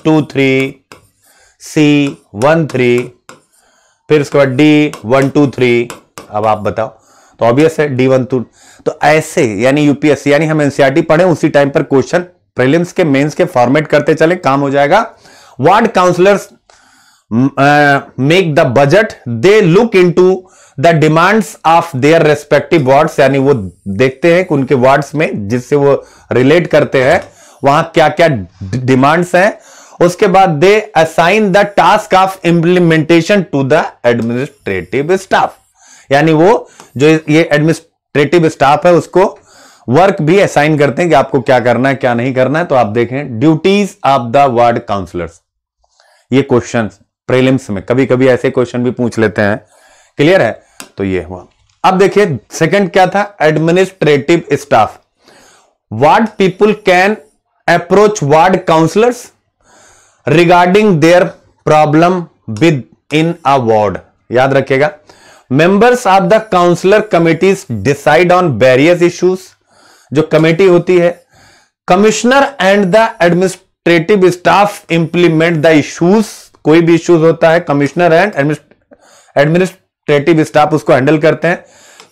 two three C one three फिर उसके बाद डी वन टू थ्री अब आप बताओ तो ऑब्वियस है डी वन टू तो ऐसे यानी यूपीएससी यानी हम एनसीआरटी e पढ़े उसी टाइम पर क्वेश्चन प्रीलिम्स के मेंस के फॉर्मेट करते चले काम हो जाएगा ward councillors make the budget they look into the demands of their respective ward यानी वो देखते हैं कि उनके वार्ड्स में जिससे वो रिलेट करते हैं वहां क्या क्या डिमांड्स हैं उसके बाद they assign the task of implementation to the administrative staff यानी वो जो ये एडमिनिस्ट्रेटिव स्टाफ है उसको वर्क भी असाइन करते हैं कि आपको क्या करना है क्या नहीं करना है तो आप देखें duties of the ward councillors ये क्वेश्चन प्रीलिम्स में कभी कभी ऐसे क्वेश्चन भी पूछ लेते हैं क्लियर है तो ये हुआ अब देखिए सेकंड क्या था administrative staff ward people can approach ward councillors regarding their problem within a ward याद रखिएगा members of the councillor committees decide on various issues जो कमेटी होती है commissioner and the administrative staff implement the issues कोई भी issues होता है commissioner and administrative staff उसको हैंडल करते हैं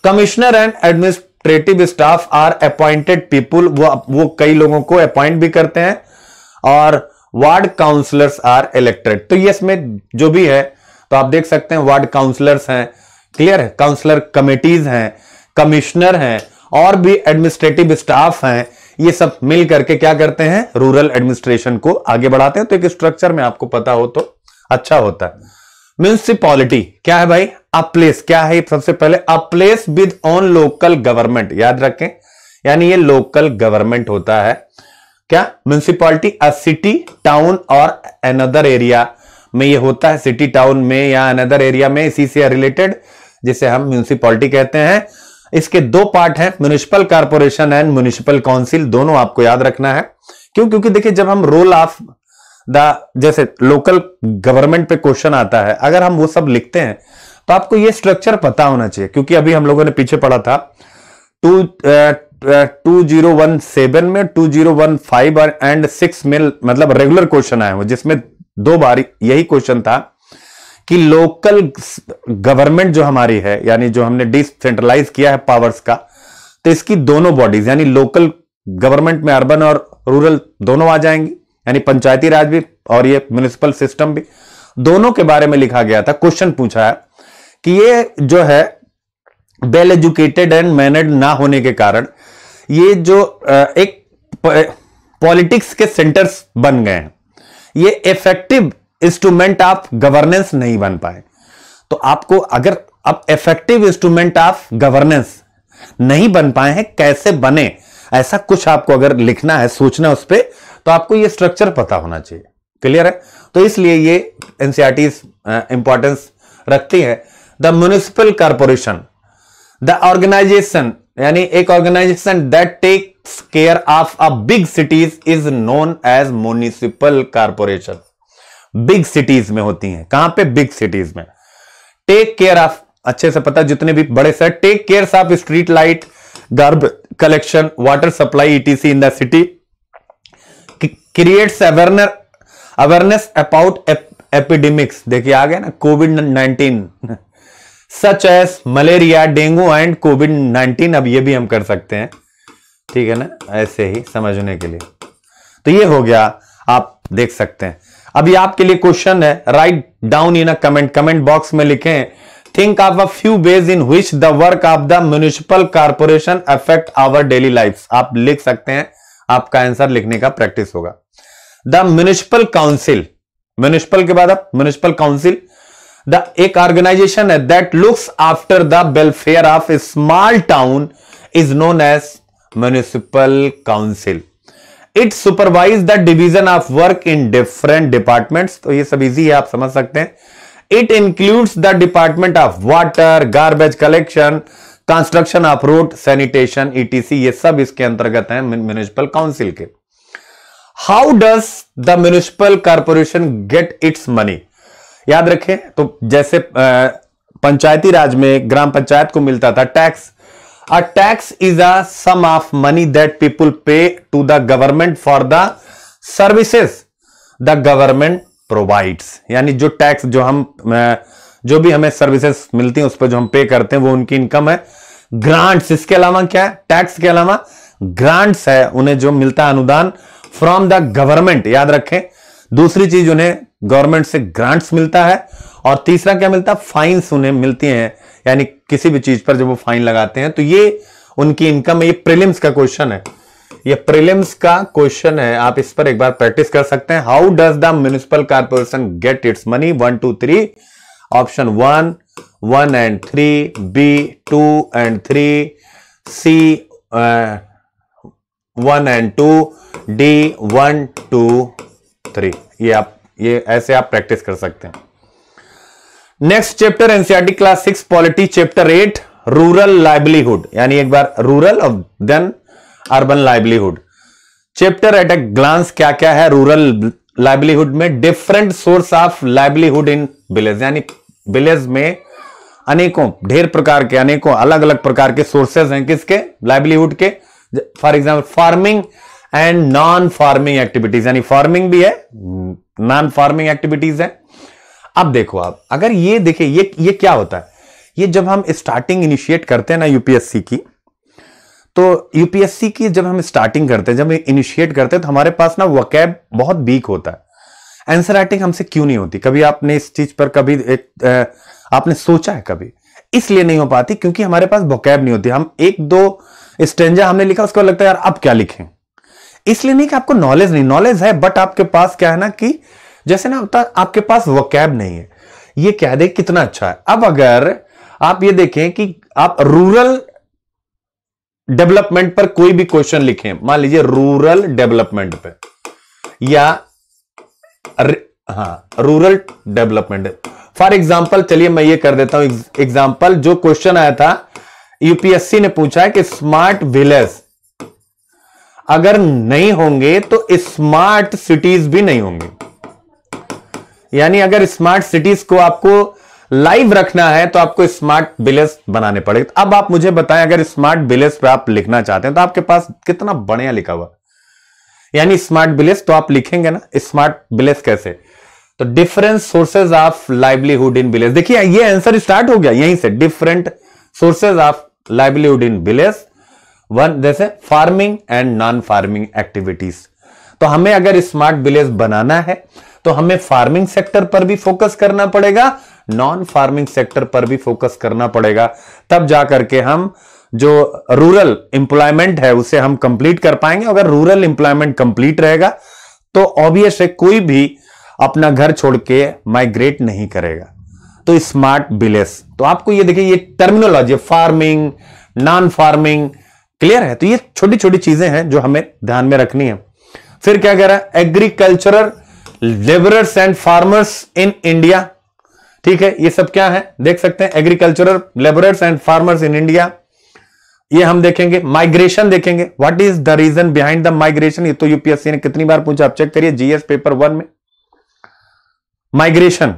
commissioner and administrative staff are appointed people वो वो कई लोगों को अपॉइंट भी करते हैं और वार्ड काउंसलर्स आर इलेक्टेड तो ये इसमें जो भी है तो आप देख सकते हैं वार्ड काउंसलर्स हैं क्लियर है काउंसलर कमेटीज हैं कमिश्नर हैं और भी एडमिनिस्ट्रेटिव स्टाफ हैं ये सब मिल करके क्या करते हैं रूरल एडमिनिस्ट्रेशन को आगे बढ़ाते हैं तो एक स्ट्रक्चर में आपको पता हो तो अच्छा होता है म्यूनिसिपॉलिटी क्या है भाई अपलेस क्या है सबसे पहले a place with on local government याद रखें यानी ये लोकल गवर्नमेंट होता है क्या म्यूनसिपालिटी अ सिटी टाउन और अनदर एरिया में ये होता है सिटी टाउन में या अनदर एरिया में इसी से रिलेटेड जिसे हम म्यूनसिपालिटी कहते हैं इसके दो पार्ट हैं municipal corporation and municipal council दोनों आपको याद रखना है क्यों क्योंकि देखिए जब हम रोल ऑफ द जैसे लोकल गवर्नमेंट पे क्वेश्चन आता है अगर हम वो सब लिखते हैं तो आपको ये स्ट्रक्चर पता होना चाहिए क्योंकि अभी हम लोगों ने पीछे पढ़ा था टू 2017 में 2015 एंड सिक्स में मतलब रेगुलर क्वेश्चन आए हुए जिसमें दो बार यही क्वेश्चन था कि लोकल गवर्नमेंट जो हमारी है यानी जो हमने डिसेंट्रलाइज किया है पावर्स का तो इसकी दोनों बॉडीज यानी लोकल गवर्नमेंट में अर्बन और रूरल दोनों आ जाएंगी यानी पंचायती राज भी और ये म्यूनिसिपल सिस्टम भी दोनों के बारे में लिखा गया था क्वेश्चन पूछा है कि ये जो है वेल एजुकेटेड एंड मैनेड ना होने के कारण ये जो एक पॉलिटिक्स के सेंटर्स बन गए हैं ये इफेक्टिव इंस्ट्रूमेंट ऑफ गवर्नेंस नहीं बन पाए तो आपको अगर अब इफेक्टिव इंस्ट्रूमेंट ऑफ गवर्नेंस नहीं बन पाए हैं कैसे बने ऐसा कुछ आपको अगर लिखना है सोचना उस पर तो आपको ये स्ट्रक्चर पता होना चाहिए क्लियर है तो इसलिए ये एनसीआरटी इंपॉर्टेंस रखती है the municipal corporation the organization यानी एक organization that takes care of a big cities is known as municipal corporation big cities में होती हैं कहां पे बिग सिटीज में टेक केयर ऑफ अच्छे से पता जितने भी बड़े शहर take care of street light garbage collection water supply ETC in the city creates awareness awareness about epidemics देखिए आ गया ना COVID nineteen such S malaria dengue and COVID nineteen अब ये भी हम कर सकते हैं ठीक है ना ऐसे ही समझने के लिए तो ये हो गया आप देख सकते हैं अभी आपके लिए क्वेश्चन है write down in a comment comment box में लिखें think of a few ways in which the work of the municipal corporation affect our daily life आप लिख सकते हैं आपका आंसर लिखने का प्रैक्टिस होगा द म्यूनिसिपल काउंसिल म्यूनिसिपल के बाद आप म्यूनिसिपल काउंसिल एक ऑर्गेनाइजेशन है that looks after the welfare of a small town is known as municipal council it supervise the division of work in different departments तो ये सब easy है आप समझ सकते हैं it includes the department of water garbage collection construction of road sanitation ETC ये सब इसके अंतर्गत है म्यूनिसिपल काउंसिल के how does the municipal corporation get its money याद रखें तो जैसे पंचायती राज में ग्राम पंचायत को मिलता था tax a tax is a sum of money that people pay to the government for the services the government provides यानी जो टैक्स जो हम जो भी हमें सर्विसेज मिलती हैं उस पर जो हम पे करते हैं वो उनकी इनकम है ग्रांट्स इसके अलावा क्या है टैक्स के अलावा ग्रांट्स है उन्हें जो मिलता है अनुदान फ्रॉम द गवर्नमेंट याद रखें दूसरी चीज उन्हें गवर्नमेंट से ग्रांट्स मिलता है और तीसरा क्या मिलता है फाइन्स उन्हें मिलती हैं यानी किसी भी चीज पर जब वो फाइन लगाते हैं तो ये उनकी इनकम है ये प्रिलिम्स का क्वेश्चन है ये प्रिलिम्स का क्वेश्चन है आप इस पर एक बार प्रैक्टिस कर सकते हैं how does the municipal corporation get its money one two three option one one and three B two and three C one and two D one two three ये आप ये ऐसे आप प्रैक्टिस कर सकते हैं next chapter NCERT class six polity chapter eight rural livelihood यानी एक बार रूरल और then urban livelihood chapter eight a glance क्या क्या है रूरल लाइवलीहुड में different source of livelihood in village यानी विलेज में अनेकों ढेर प्रकार के अनेकों अलग अलग प्रकार के सोर्सेज हैं किसके लाइवलीहुड के for example farming and non farming activities यानी फार्मिंग भी है नॉन फार्मिंग एक्टिविटीज है अब देखो आप अगर ये देखिए ये ये क्या होता है ये जब हम स्टार्टिंग इनिशिएट करते हैं ना यूपीएससी की तो यूपीएससी की जब हम स्टार्टिंग करते हैं जब इनिशिएट करते हैं तो हमारे पास ना वकैब बहुत वीक होता है एंसर राइटिंग हमसे क्यों नहीं होती कभी आपने इस चीज पर कभी एक आपने सोचा है कभी इसलिए नहीं हो पाती क्योंकि हमारे पास वकैब नहीं होती हम एक दो स्टेंजा हमने लिखा उसको लगता है यार अब क्या लिखें इसलिए नहीं कि आपको नॉलेज नहीं नॉलेज है बट आपके पास क्या है ना कि जैसे ना आपके पास वकैब नहीं है ये कह दे कितना अच्छा है अब अगर आप ये देखें कि आप रूरल डेवलपमेंट पर कोई भी क्वेश्चन लिखें मान लीजिए रूरल डेवलपमेंट पे या हाँ रूरल डेवलपमेंट फॉर एग्जाम्पल चलिए मैं ये कर देता हूं एग्जाम्पल जो क्वेश्चन आया था यूपीएससी ने पूछा है कि स्मार्ट विलेज अगर नहीं होंगे तो स्मार्ट सिटीज भी नहीं होंगे यानी अगर स्मार्ट सिटीज को आपको लाइव रखना है तो आपको स्मार्ट विलेज बनाने पड़ेगा अब आप मुझे बताएं अगर स्मार्ट विलेज पर आप लिखना चाहते हैं तो आपके पास कितना बढ़िया लिखा हुआ यानी स्मार्ट विलेज तो आप लिखेंगे ना स्मार्ट बिलेस कैसे तो different sources of livelihood in villages देखिए ये आंसर स्टार्ट हो गया यहीं से different sources of livelihood in villages one जैसे farming and non farming activities तो हमें अगर स्मार्ट विलेज बनाना है तो हमें फार्मिंग सेक्टर पर भी फोकस करना पड़ेगा नॉन फार्मिंग सेक्टर पर भी फोकस करना पड़ेगा तब जाकर के हम जो रूरल एम्प्लॉयमेंट है उसे हम कंप्लीट कर पाएंगे अगर रूरल एम्प्लॉयमेंट कंप्लीट रहेगा तो ऑब्वियस है कोई भी अपना घर छोड़ के माइग्रेट नहीं करेगा तो स्मार्ट विलेज तो आपको ये देखिए ये terminology farming non farming clear है तो ये छोटी छोटी चीजें हैं जो हमें ध्यान में रखनी है फिर क्या कह रहा है agricultural labourers and farmers in India ठीक है ये सब क्या है देख सकते हैं agricultural labourers and farmers in India ये हम देखेंगे माइग्रेशन देखेंगे what is the reason behind the migration ये तो यूपीएससी ने कितनी बार पूछा आप चेक करिए जीएस पेपर वन में माइग्रेशन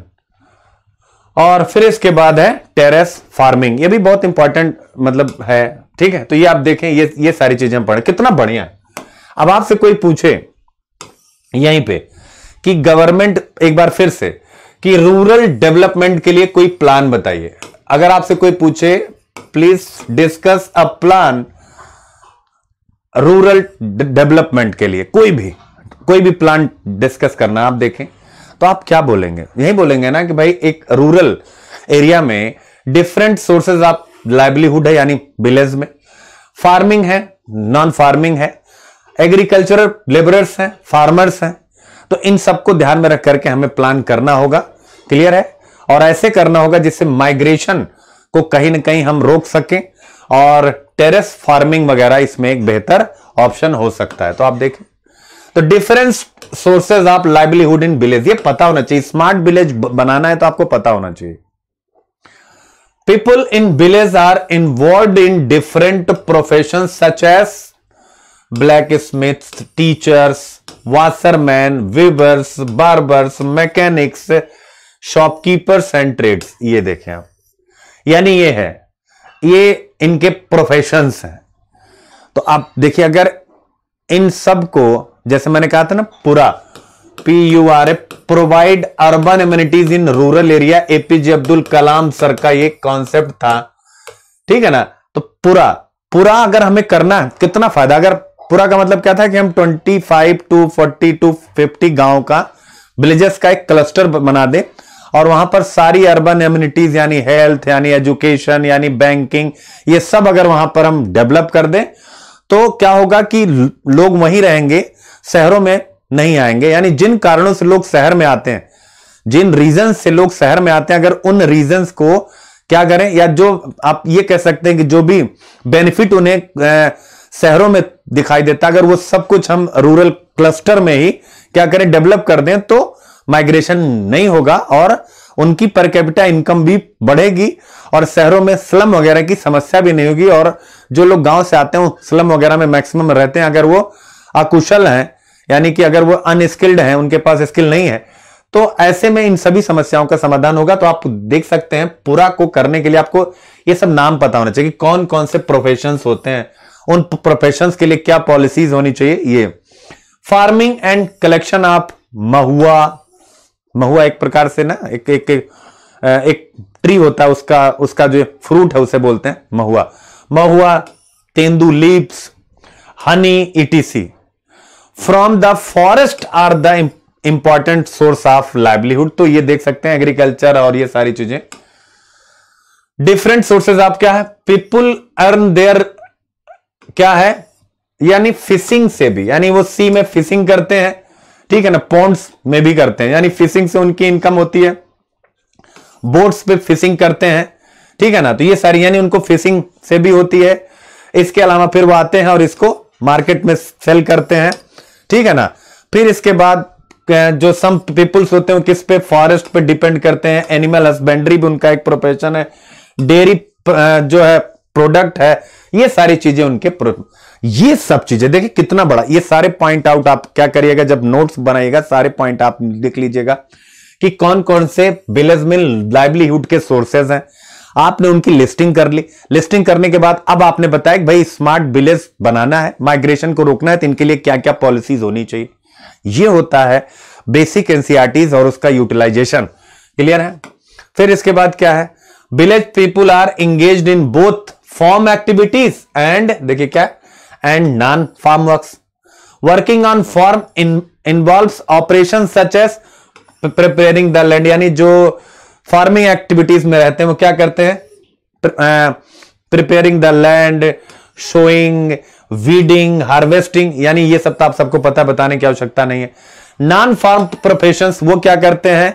और फिर इसके बाद है टेरेस फार्मिंग ये भी बहुत इंपॉर्टेंट मतलब है ठीक है तो ये आप देखें ये ये सारी चीजें पढ़े कितना बढ़िया है अब आपसे कोई पूछे यहीं पे कि गवर्नमेंट एक बार फिर से कि रूरल डेवलपमेंट के लिए कोई प्लान बताइए अगर आपसे कोई पूछे please discuss a plan rural development के लिए कोई भी कोई भी प्लान डिस्कस करना आप देखें तो आप क्या बोलेंगे यही बोलेंगे ना कि भाई एक रूरल एरिया में डिफरेंट सोर्सेज आप लाइवलीहुड है यानी विलेज में फार्मिंग है नॉन फार्मिंग है एग्रीकल्चरल लेबरर्स हैं फार्मर्स हैं तो इन सबको ध्यान में रख करके हमें प्लान करना होगा क्लियर है और ऐसे करना होगा जिससे माइग्रेशन को कहीं ना कहीं हम रोक सकें और टेरेस फार्मिंग वगैरह इसमें एक बेहतर ऑप्शन हो सकता है तो आप देखें तो difference sources of livelihood in village ये पता होना चाहिए स्मार्ट विलेज बनाना है तो आपको पता होना चाहिए people in village are involve in different profession such as blacksmith teachers washerman weavers barbers mechanics shopkeepers and trades ये देखें आप यानी ये है ये इनके प्रोफेशंस हैं तो आप देखिए अगर इन सबको जैसे मैंने कहा था ना PURA F provide urban immunities in rural area APJ Abdul Kalam sir का ये कॉन्सेप्ट था ठीक है ना तो पूरा पूरा अगर हमें करना कितना फायदा अगर पूरा का मतलब क्या था कि हम 25 टू 40 टू 50 गांव का विलेजेस का एक क्लस्टर बना दे और वहां पर सारी अर्बन इम्यूनिटीज यानी हेल्थ यानी एजुकेशन यानी बैंकिंग ये सब अगर वहां पर हम डेवलप कर दें तो क्या होगा कि लोग वहीं रहेंगे शहरों में नहीं आएंगे यानी जिन कारणों से लोग शहर में आते हैं जिन रीजन से लोग शहर में आते हैं अगर उन रीजन को क्या करें या जो आप ये कह सकते हैं कि जो भी बेनिफिट उन्हें शहरों में दिखाई देता अगर वो सब कुछ हम रूरल क्लस्टर में ही क्या करें डेवलप कर दें तो माइग्रेशन नहीं होगा और उनकी पर कैपिटा इनकम भी बढ़ेगी और शहरों में स्लम वगैरह की समस्या भी नहीं होगी और जो लोग गांव से आते हैं स्लम वगैरह में मैक्सिमम रहते हैं अगर वो अकुशल हैं यानी कि अगर वो अनस्किल्ड हैं उनके पास स्किल नहीं है तो ऐसे में इन सभी समस्याओं का समाधान होगा तो आप देख सकते हैं पूरा को करने के लिए आपको ये सब नाम पता होना चाहिए कि कौन कौन से प्रोफेशन होते हैं उन प्रोफेशन के लिए क्या पॉलिसीज होनी चाहिए ये farming and collection of mahua mahua एक प्रकार से ना एक एक एक, एक ट्री होता है उसका उसका जो फ्रूट है उसे बोलते हैं mahua mahua tendu leaves honey etc from the forest are the important source of livelihood तो ये देख सकते हैं एग्रीकल्चर और ये सारी चीजें डिफरेंट सोर्सेज आप क्या है पीपुल अर्न देयर क्या है यानी फिशिंग से भी यानी वो सी में फिशिंग करते हैं ठीक है ना पॉन्ड्स में भी करते हैं यानी फिशिंग से उनकी इनकम होती है बोट्स पे फिशिंग करते हैं ठीक है ना तो ये सारी यानी उनको फिशिंग से भी होती है इसके अलावा फिर वो आते हैं और इसको मार्केट में सेल करते हैं ठीक है ना फिर इसके बाद जो सम पीपुल्स होते हैं किस पे फॉरेस्ट पे डिपेंड करते हैं एनिमल हस्बेंड्री भी उनका एक प्रोफेशन है डेयरी जो है प्रोडक्ट है ये सारी चीजें उनके ये सब चीजें देखिए कितना बड़ा ये सारे पॉइंट आउट आप क्या करिएगा जब नोट्स बनाइएगा सारे पॉइंट आप लिख लीजिएगा कि कौन कौन से बिलेज लाइवलीहुड के सोर्सेज हैं आपने उनकी लिस्टिंग कर ली लिस्टिंग करने के बाद अब आपने बताया भाई स्मार्ट विलेज बनाना है माइग्रेशन को रोकना है तो इनके लिए क्या क्या पॉलिसीज होनी चाहिए ये होता है बेसिक एनसीआरटीज और उसका यूटिलाइजेशन क्लियर है फिर इसके बाद क्या है village people are engage in both farm activities and देखिए क्या and non farm work working on farm in involve operation such as preparing the land यानी जो फार्मिंग एक्टिविटीज में रहते हैं वो क्या करते हैं preparing the land sowing weeding harvesting यानी ये सब तो आप सबको पता बताने की आवश्यकता नहीं है नॉन फार्म प्रोफेशन वो क्या करते हैं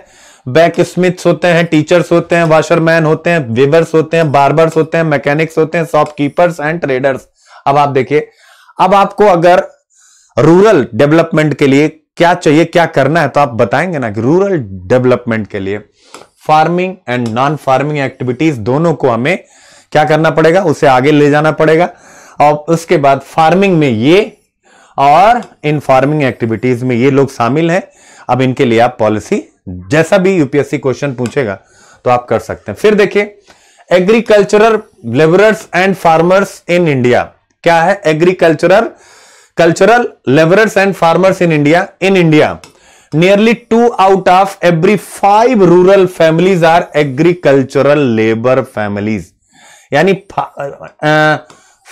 बैक स्मिथ्स होते हैं टीचर्स होते हैं वॉशरमैन होते हैं वेवर्स होते हैं बार्बर्स होते हैं मैकेनिक्स होते हैं शॉपकीपर्स एंड ट्रेडर्स अब आप देखिए अब आपको अगर रूरल डेवलपमेंट के लिए क्या चाहिए क्या करना है तो आप बताएंगे ना कि रूरल डेवलपमेंट के लिए farming and non farming activities दोनों को हमें क्या करना पड़ेगा उसे आगे ले जाना पड़ेगा और उसके बाद फार्मिंग में ये और इन फार्मिंग एक्टिविटीज में ये लोग शामिल हैं अब इनके लिए आप पॉलिसी जैसा भी यूपीएससी क्वेश्चन पूछेगा तो आप कर सकते हैं फिर देखिए agricultural labourers and farmers in India क्या है agricultural cultural labourers and farmers in India in India nearly two out of every five rural families are agricultural labor families यानी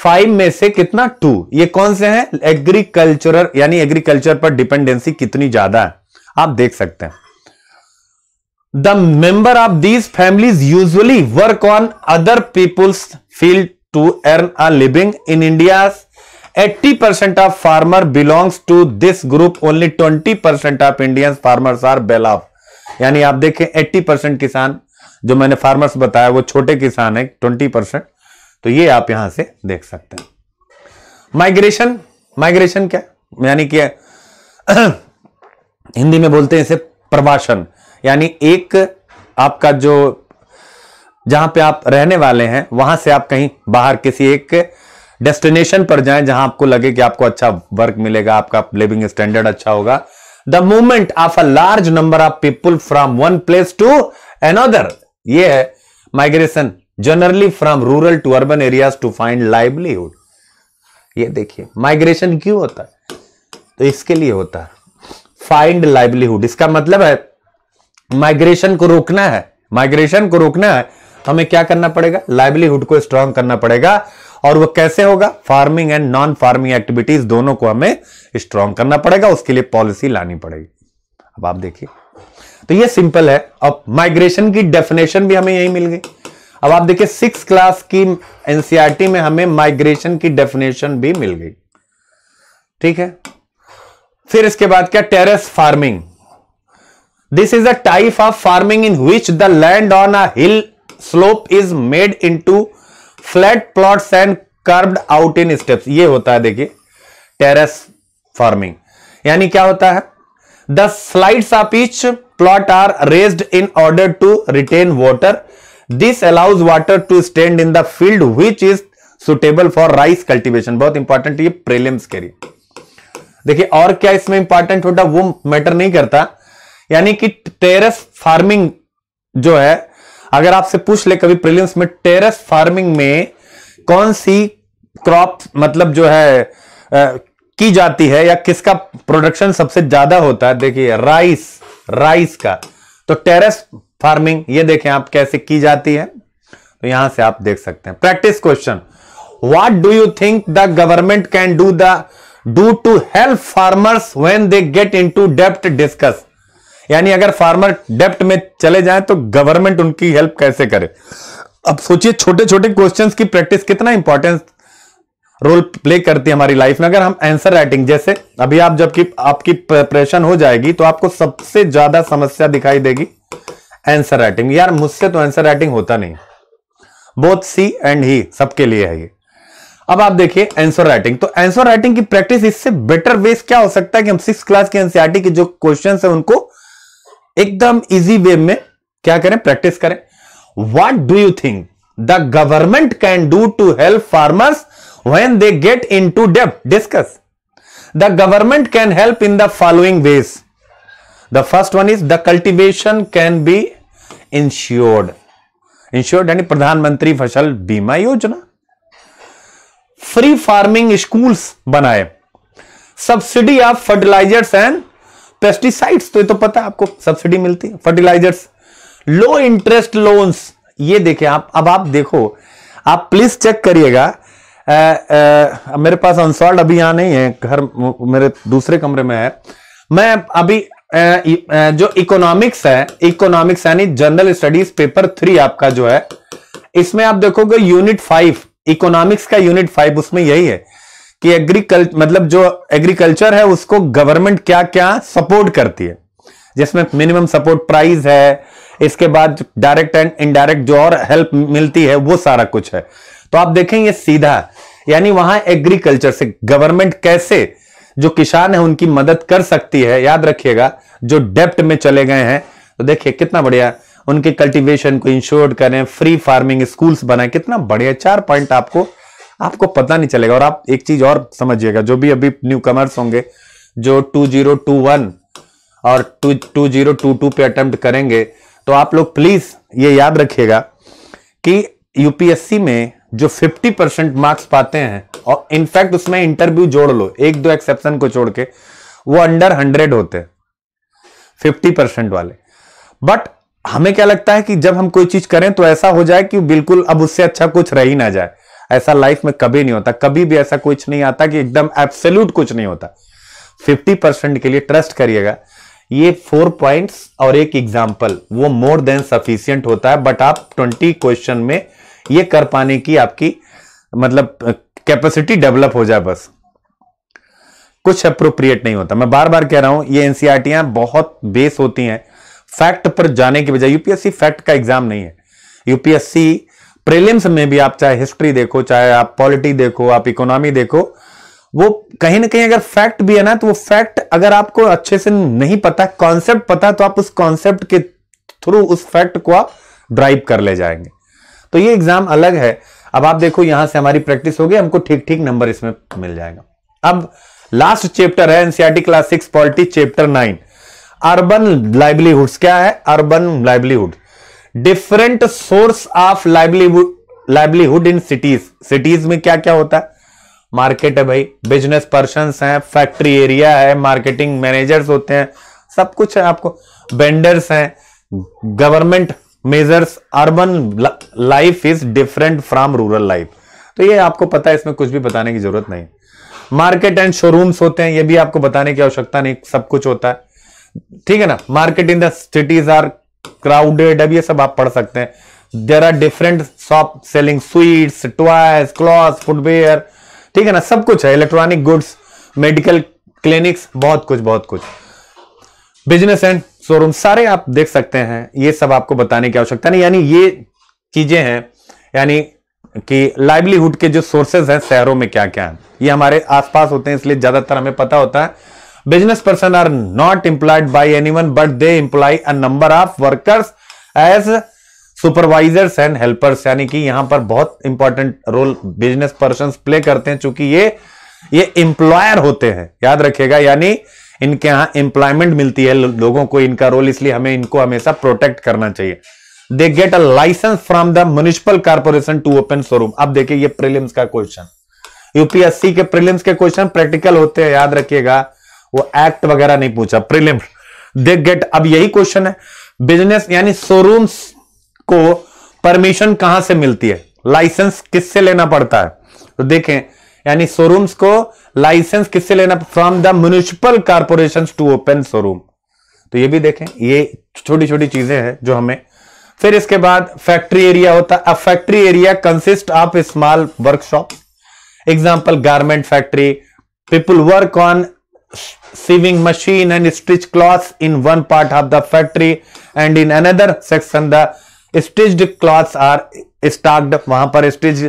फाइव में से कितना टू ये कौन से हैं एग्रीकल्चरल यानी एग्रीकल्चर पर डिपेंडेंसी कितनी ज्यादा है आप देख सकते हैं the member of these families usually work on other people's field to earn a living in India 80% of farmer belongs to this group only 20% of Indians farmers are well off यानी आप देखें 80% किसान जो मैंने फार्मर्स बताया वो छोटे किसान है 20% तो ये आप यहां से देख सकते हैं माइग्रेशन माइग्रेशन क्या यानी कि हिंदी में बोलते हैं इसे प्रवासन यानी एक आपका जो जहां पे आप रहने वाले हैं वहां से आप कहीं बाहर किसी एक डेस्टिनेशन पर जाएं जहां आपको लगे कि आपको अच्छा वर्क मिलेगा आपका लिविंग स्टैंडर्ड अच्छा होगा the movement of a large number of people from one place to another ये है migration generally from rural to urban areas to find livelihood ये देखिए माइग्रेशन क्यों होता है तो इसके लिए होता है फाइंड लाइवलीहुड इसका मतलब है माइग्रेशन को रोकना है माइग्रेशन को रोकना है तो हमें क्या करना पड़ेगा लाइवलीहुड को स्ट्रांग करना पड़ेगा और वो कैसे होगा farming and non farming activities दोनों को हमें स्ट्रांग करना पड़ेगा उसके लिए पॉलिसी लानी पड़ेगी अब आप देखिए तो ये सिंपल है अब माइग्रेशन की डेफिनेशन भी हमें यही मिल गई अब आप देखिए सिक्स क्लास की एनसीआरटी e में हमें माइग्रेशन की डेफिनेशन भी मिल गई ठीक है फिर इसके बाद क्या terrace farming this is a type of farming in which the land on a hill slope is made into flat plots and curved out in steps ये होता है देखिए टेरेस फार्मिंग यानी क्या होता है the slides of each plot are raised in order to retain water this allows water to stand in the field which is suitable for rice cultivation बहुत important ये प्रेलियम्स के लिए देखिए और क्या इसमें इंपॉर्टेंट होता वो मैटर नहीं करता यानी कि टेरेस फार्मिंग जो है अगर आपसे पूछ ले कभी प्रिलिम्स में टेरेस फार्मिंग में कौन सी क्रॉप मतलब जो है आ, की जाती है या किसका प्रोडक्शन सबसे ज्यादा होता है देखिए राइस राइस का तो टेरेस फार्मिंग ये देखें आप कैसे की जाती है तो यहां से आप देख सकते हैं practice question what do you think the government can do the do to help farmers when they get into डेप्ट डिस्कस यानी अगर फार्मर डेप्ट में चले जाए तो गवर्नमेंट उनकी हेल्प कैसे करे अब सोचिए छोटे छोटे क्वेश्चंस की प्रैक्टिस कितना इंपॉर्टेंस रोल प्ले करती है हमारी लाइफ में अगर हम आंसर राइटिंग जैसे अभी आप जबकि आपकी प्रिपरेशन हो जाएगी तो आपको सबसे ज्यादा समस्या दिखाई देगी आंसर राइटिंग यार मुझसे तो आंसर राइटिंग होता नहीं बोथ सी एंड ही सबके लिए है ये अब आप देखिए आंसर राइटिंग तो आंसर राइटिंग की प्रैक्टिस इससे बेटर वेस क्या हो सकता है कि हम सिक्स क्लास के एनसीआरटी के जो क्वेश्चन है उनको एकदम इजी वे में क्या करें प्रैक्टिस करें what do you think the government can do to help farmers when they get into डेप्ट discuss the government can help in the following ways the first one is the cultivation can be insured insured यानी Pradhan Mantri Fasal Bima Yojana free farming schools बनाए subsidy of fertilisers and pesticides तो ये तो पता है आपको subsidy मिलती है फर्टिलाइजर्स लो इंटरेस्ट लोन्स ये देखे आप अब आप देखो आप प्लीज चेक करिएगा मेरे पास अनसॉल्ड अभी यहां नहीं है घर मेरे दूसरे कमरे में है मैं अभी आ, जो इकोनॉमिक्स है इकोनॉमिक्स यानी जनरल स्टडीज पेपर थ्री आपका जो है इसमें आप देखोगे यूनिट फाइव इकोनॉमिक्स का यूनिट फाइव उसमें यही है कि एग्रीकल्चर मतलब जो एग्रीकल्चर है उसको गवर्नमेंट क्या क्या सपोर्ट करती है जिसमें मिनिमम सपोर्ट प्राइस है इसके बाद डायरेक्ट एंड इनडायरेक्ट जो और हेल्प मिलती है वो सारा कुछ है तो आप देखें ये सीधा यानी वहां एग्रीकल्चर से गवर्नमेंट कैसे जो किसान है उनकी मदद कर सकती है याद रखिएगा जो डेप्ट में चले गए हैं तो देखिए कितना बढ़िया उनके कल्टीवेशन को इंश्योर करें फ्री फार्मिंग स्कूल्स बनाए कितना बढ़िया चार पॉइंट आपको आपको पता नहीं चलेगा और आप एक चीज और समझिएगा जो भी अभी न्यू कमर्स होंगे जो टू जीरो टू वन और two two zero two two पे अटेम्प्ट करेंगे तो आप लोग प्लीज ये याद रखिएगा कि यूपीएससी में जो 50 परसेंट मार्क्स पाते हैं और इनफैक्ट उसमें इंटरव्यू जोड़ लो एक दो एक्सेप्शन को छोड़ के वो अंडर हंड्रेड होते हैं फिफ्टी परसेंट वाले बट हमें क्या लगता है कि जब हम कोई चीज करें तो ऐसा हो जाए कि बिल्कुल अब उससे अच्छा कुछ रह ही ना जाए ऐसा लाइफ में कभी नहीं होता कभी भी ऐसा कुछ नहीं आता कि एकदम एब्सोल्यूट कुछ नहीं होता 50 परसेंट के लिए ट्रस्ट करिएगा ये फोर पॉइंट्स और एक एग्जाम्पल वो मोर देन सफिशियंट होता है बट आप ट्वेंटी क्वेश्चन में ये कर पाने की आपकी मतलब कैपेसिटी डेवलप हो जाए बस कुछ अप्रोप्रिएट नहीं होता मैं बार बार कह रहा हूं ये एनसीआरटियां e बहुत बेस होती हैं फैक्ट पर जाने के बजाय यूपीएससी फैक्ट का एग्जाम नहीं है यूपीएससी प्रीलिम्स में भी आप चाहे हिस्ट्री देखो चाहे आप पॉलिटी देखो आप इकोनॉमी देखो वो कहीं ना कहीं अगर फैक्ट भी है ना तो वो फैक्ट अगर आपको अच्छे से नहीं पता कॉन्सेप्ट पता तो आप उस कॉन्सेप्ट के थ्रू उस फैक्ट को आप ड्राइव कर ले जाएंगे तो ये एग्जाम अलग है अब आप देखो यहां से हमारी प्रैक्टिस होगी हमको ठीक ठीक नंबर इसमें मिल जाएगा अब लास्ट चैप्टर है NCERT class six polity chapter nine urban livelihood क्या है urban livelihood different source of livelihood livelihood in cities cities में क्या क्या होता है मार्केट है भाई बिजनेस पर्सन हैं फैक्ट्री एरिया है मार्केटिंग मैनेजर्स होते हैं सब कुछ है आपको बेंडर्स हैं government measures urban life is different from rural life तो ये आपको पता है इसमें कुछ भी बताने की जरूरत नहीं मार्केट एंड शोरूम्स होते हैं ये भी आपको बताने की आवश्यकता नहीं सब कुछ होता है ठीक है ना market in the cities are crowded अब ये सब आप पढ़ सकते हैं there are different shop selling sweets toys cloth footwear ठीक है ना सब कुछ है इलेक्ट्रॉनिक गुड्स मेडिकल क्लिनिक्स बहुत कुछ बहुत कुछ बिजनेस एंड शोरूम सारे आप देख सकते हैं ये सब आपको बताने की आवश्यकता नहीं यानी ये चीजें हैं यानी कि लाइवलीहुड के जो सोर्सेज हैं शहरों में क्या क्या है ये हमारे आसपास होते हैं इसलिए ज्यादातर हमें पता होता है Business person are not employed by anyone, but they employ a number of workers as supervisors and helpers यानी कि यहां पर बहुत important role business person play करते हैं चूंकि ये ये इंप्लॉयर होते हैं याद रखेगा यानी इनके यहां एम्प्लॉयमेंट मिलती है लोगों को इनका रोल इसलिए हमें इनको हमेशा प्रोटेक्ट करना चाहिए they get a licence from the municipal corporation to open showroom अब देखिए ये प्रिलियम्स का क्वेश्चन यूपीएससी के प्रिलियम्स के क्वेश्चन प्रैक्टिकल होते हैं याद रखिएगा वो एक्ट वगैरह नहीं पूछा प्रिलिम दे गेट अब यही क्वेश्चन है बिजनेस यानी शोरूम को परमिशन कहां से मिलती है लाइसेंस किससे लेना पड़ता है तो देखें यानी शोरूम्स को लाइसेंस किससे लेना from the municipal corporation to open showroom तो ये भी देखें ये छोटी छोटी चीजें हैं जो हमें फिर इसके बाद फैक्ट्री एरिया होता है factory area consist of small workshop example garment factory people work on sewing machine and stitch cloth in one part of the factory and in another section the stitched cloth are stocked वहां पर stitch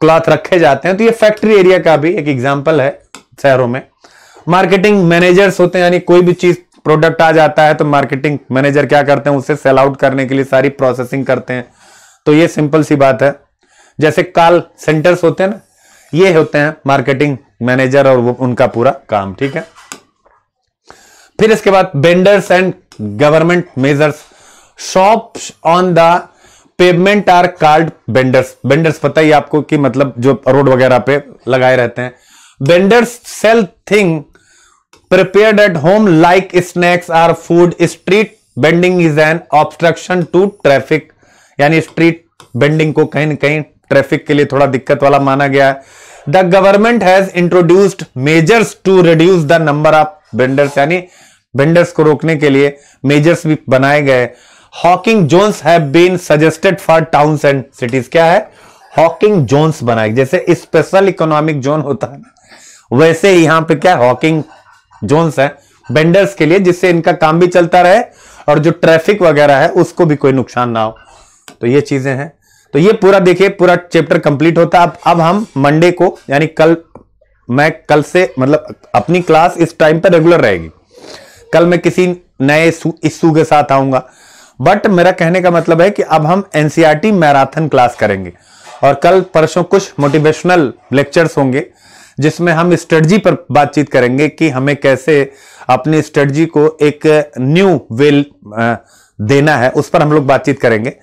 cloth रखे जाते हैं तो ये factory area का भी एक एग्जाम्पल है शहरों में मार्केटिंग मैनेजर्स होते हैं यानी कोई भी चीज प्रोडक्ट आ जाता है तो मार्केटिंग मैनेजर क्या करते हैं उसे सेल आउट करने के लिए सारी प्रोसेसिंग करते हैं तो ये सिंपल सी बात है जैसे कॉल सेंटर्स होते हैं ना ये होते हैं मार्केटिंग मैनेजर और वो उनका पूरा काम ठीक है फिर इसके बाद vendors and government measures shop on the pavement or cart vendors vendors पता ही आपको कि मतलब जो रोड वगैरह पे लगाए रहते हैं vendors sell thing prepare at home like snacks or food street vending is an obstruction to traffic यानी स्ट्रीट बेंडिंग को कहीं ना कहीं ट्रैफिक के लिए थोड़ा दिक्कत वाला माना गया है the government has introduced measures to reduce the number of vendors यानी बेंडर्स को रोकने के लिए मेजर्स भी बनाए गए hawking zones have been suggested for towns and cities क्या है हॉकिंग जोन्स बनाए जैसे स्पेशल इकोनॉमिक जोन होता है वैसे यहां पे क्या हॉकिंग जोन्स है बेंडर्स के लिए जिससे इनका काम भी चलता रहे और जो ट्रैफिक वगैरह है उसको भी कोई नुकसान ना हो तो ये चीजें हैं तो ये पूरा देखिए पूरा चैप्टर कंप्लीट होता है अब अब हम मंडे को यानी कल मैं कल से मतलब अपनी क्लास इस टाइम पर रेगुलर रहेगी कल मैं किसी नए इशू के साथ आऊंगा बट मेरा कहने का मतलब है कि अब हम एनसीईआरटी मैराथन क्लास करेंगे और कल परसों कुछ मोटिवेशनल लेक्चर्स होंगे जिसमें हम स्ट्रेटजी पर बातचीत करेंगे कि हमें कैसे अपनी स्ट्रेटजी को एक न्यू वेल देना है उस पर हम लोग बातचीत करेंगे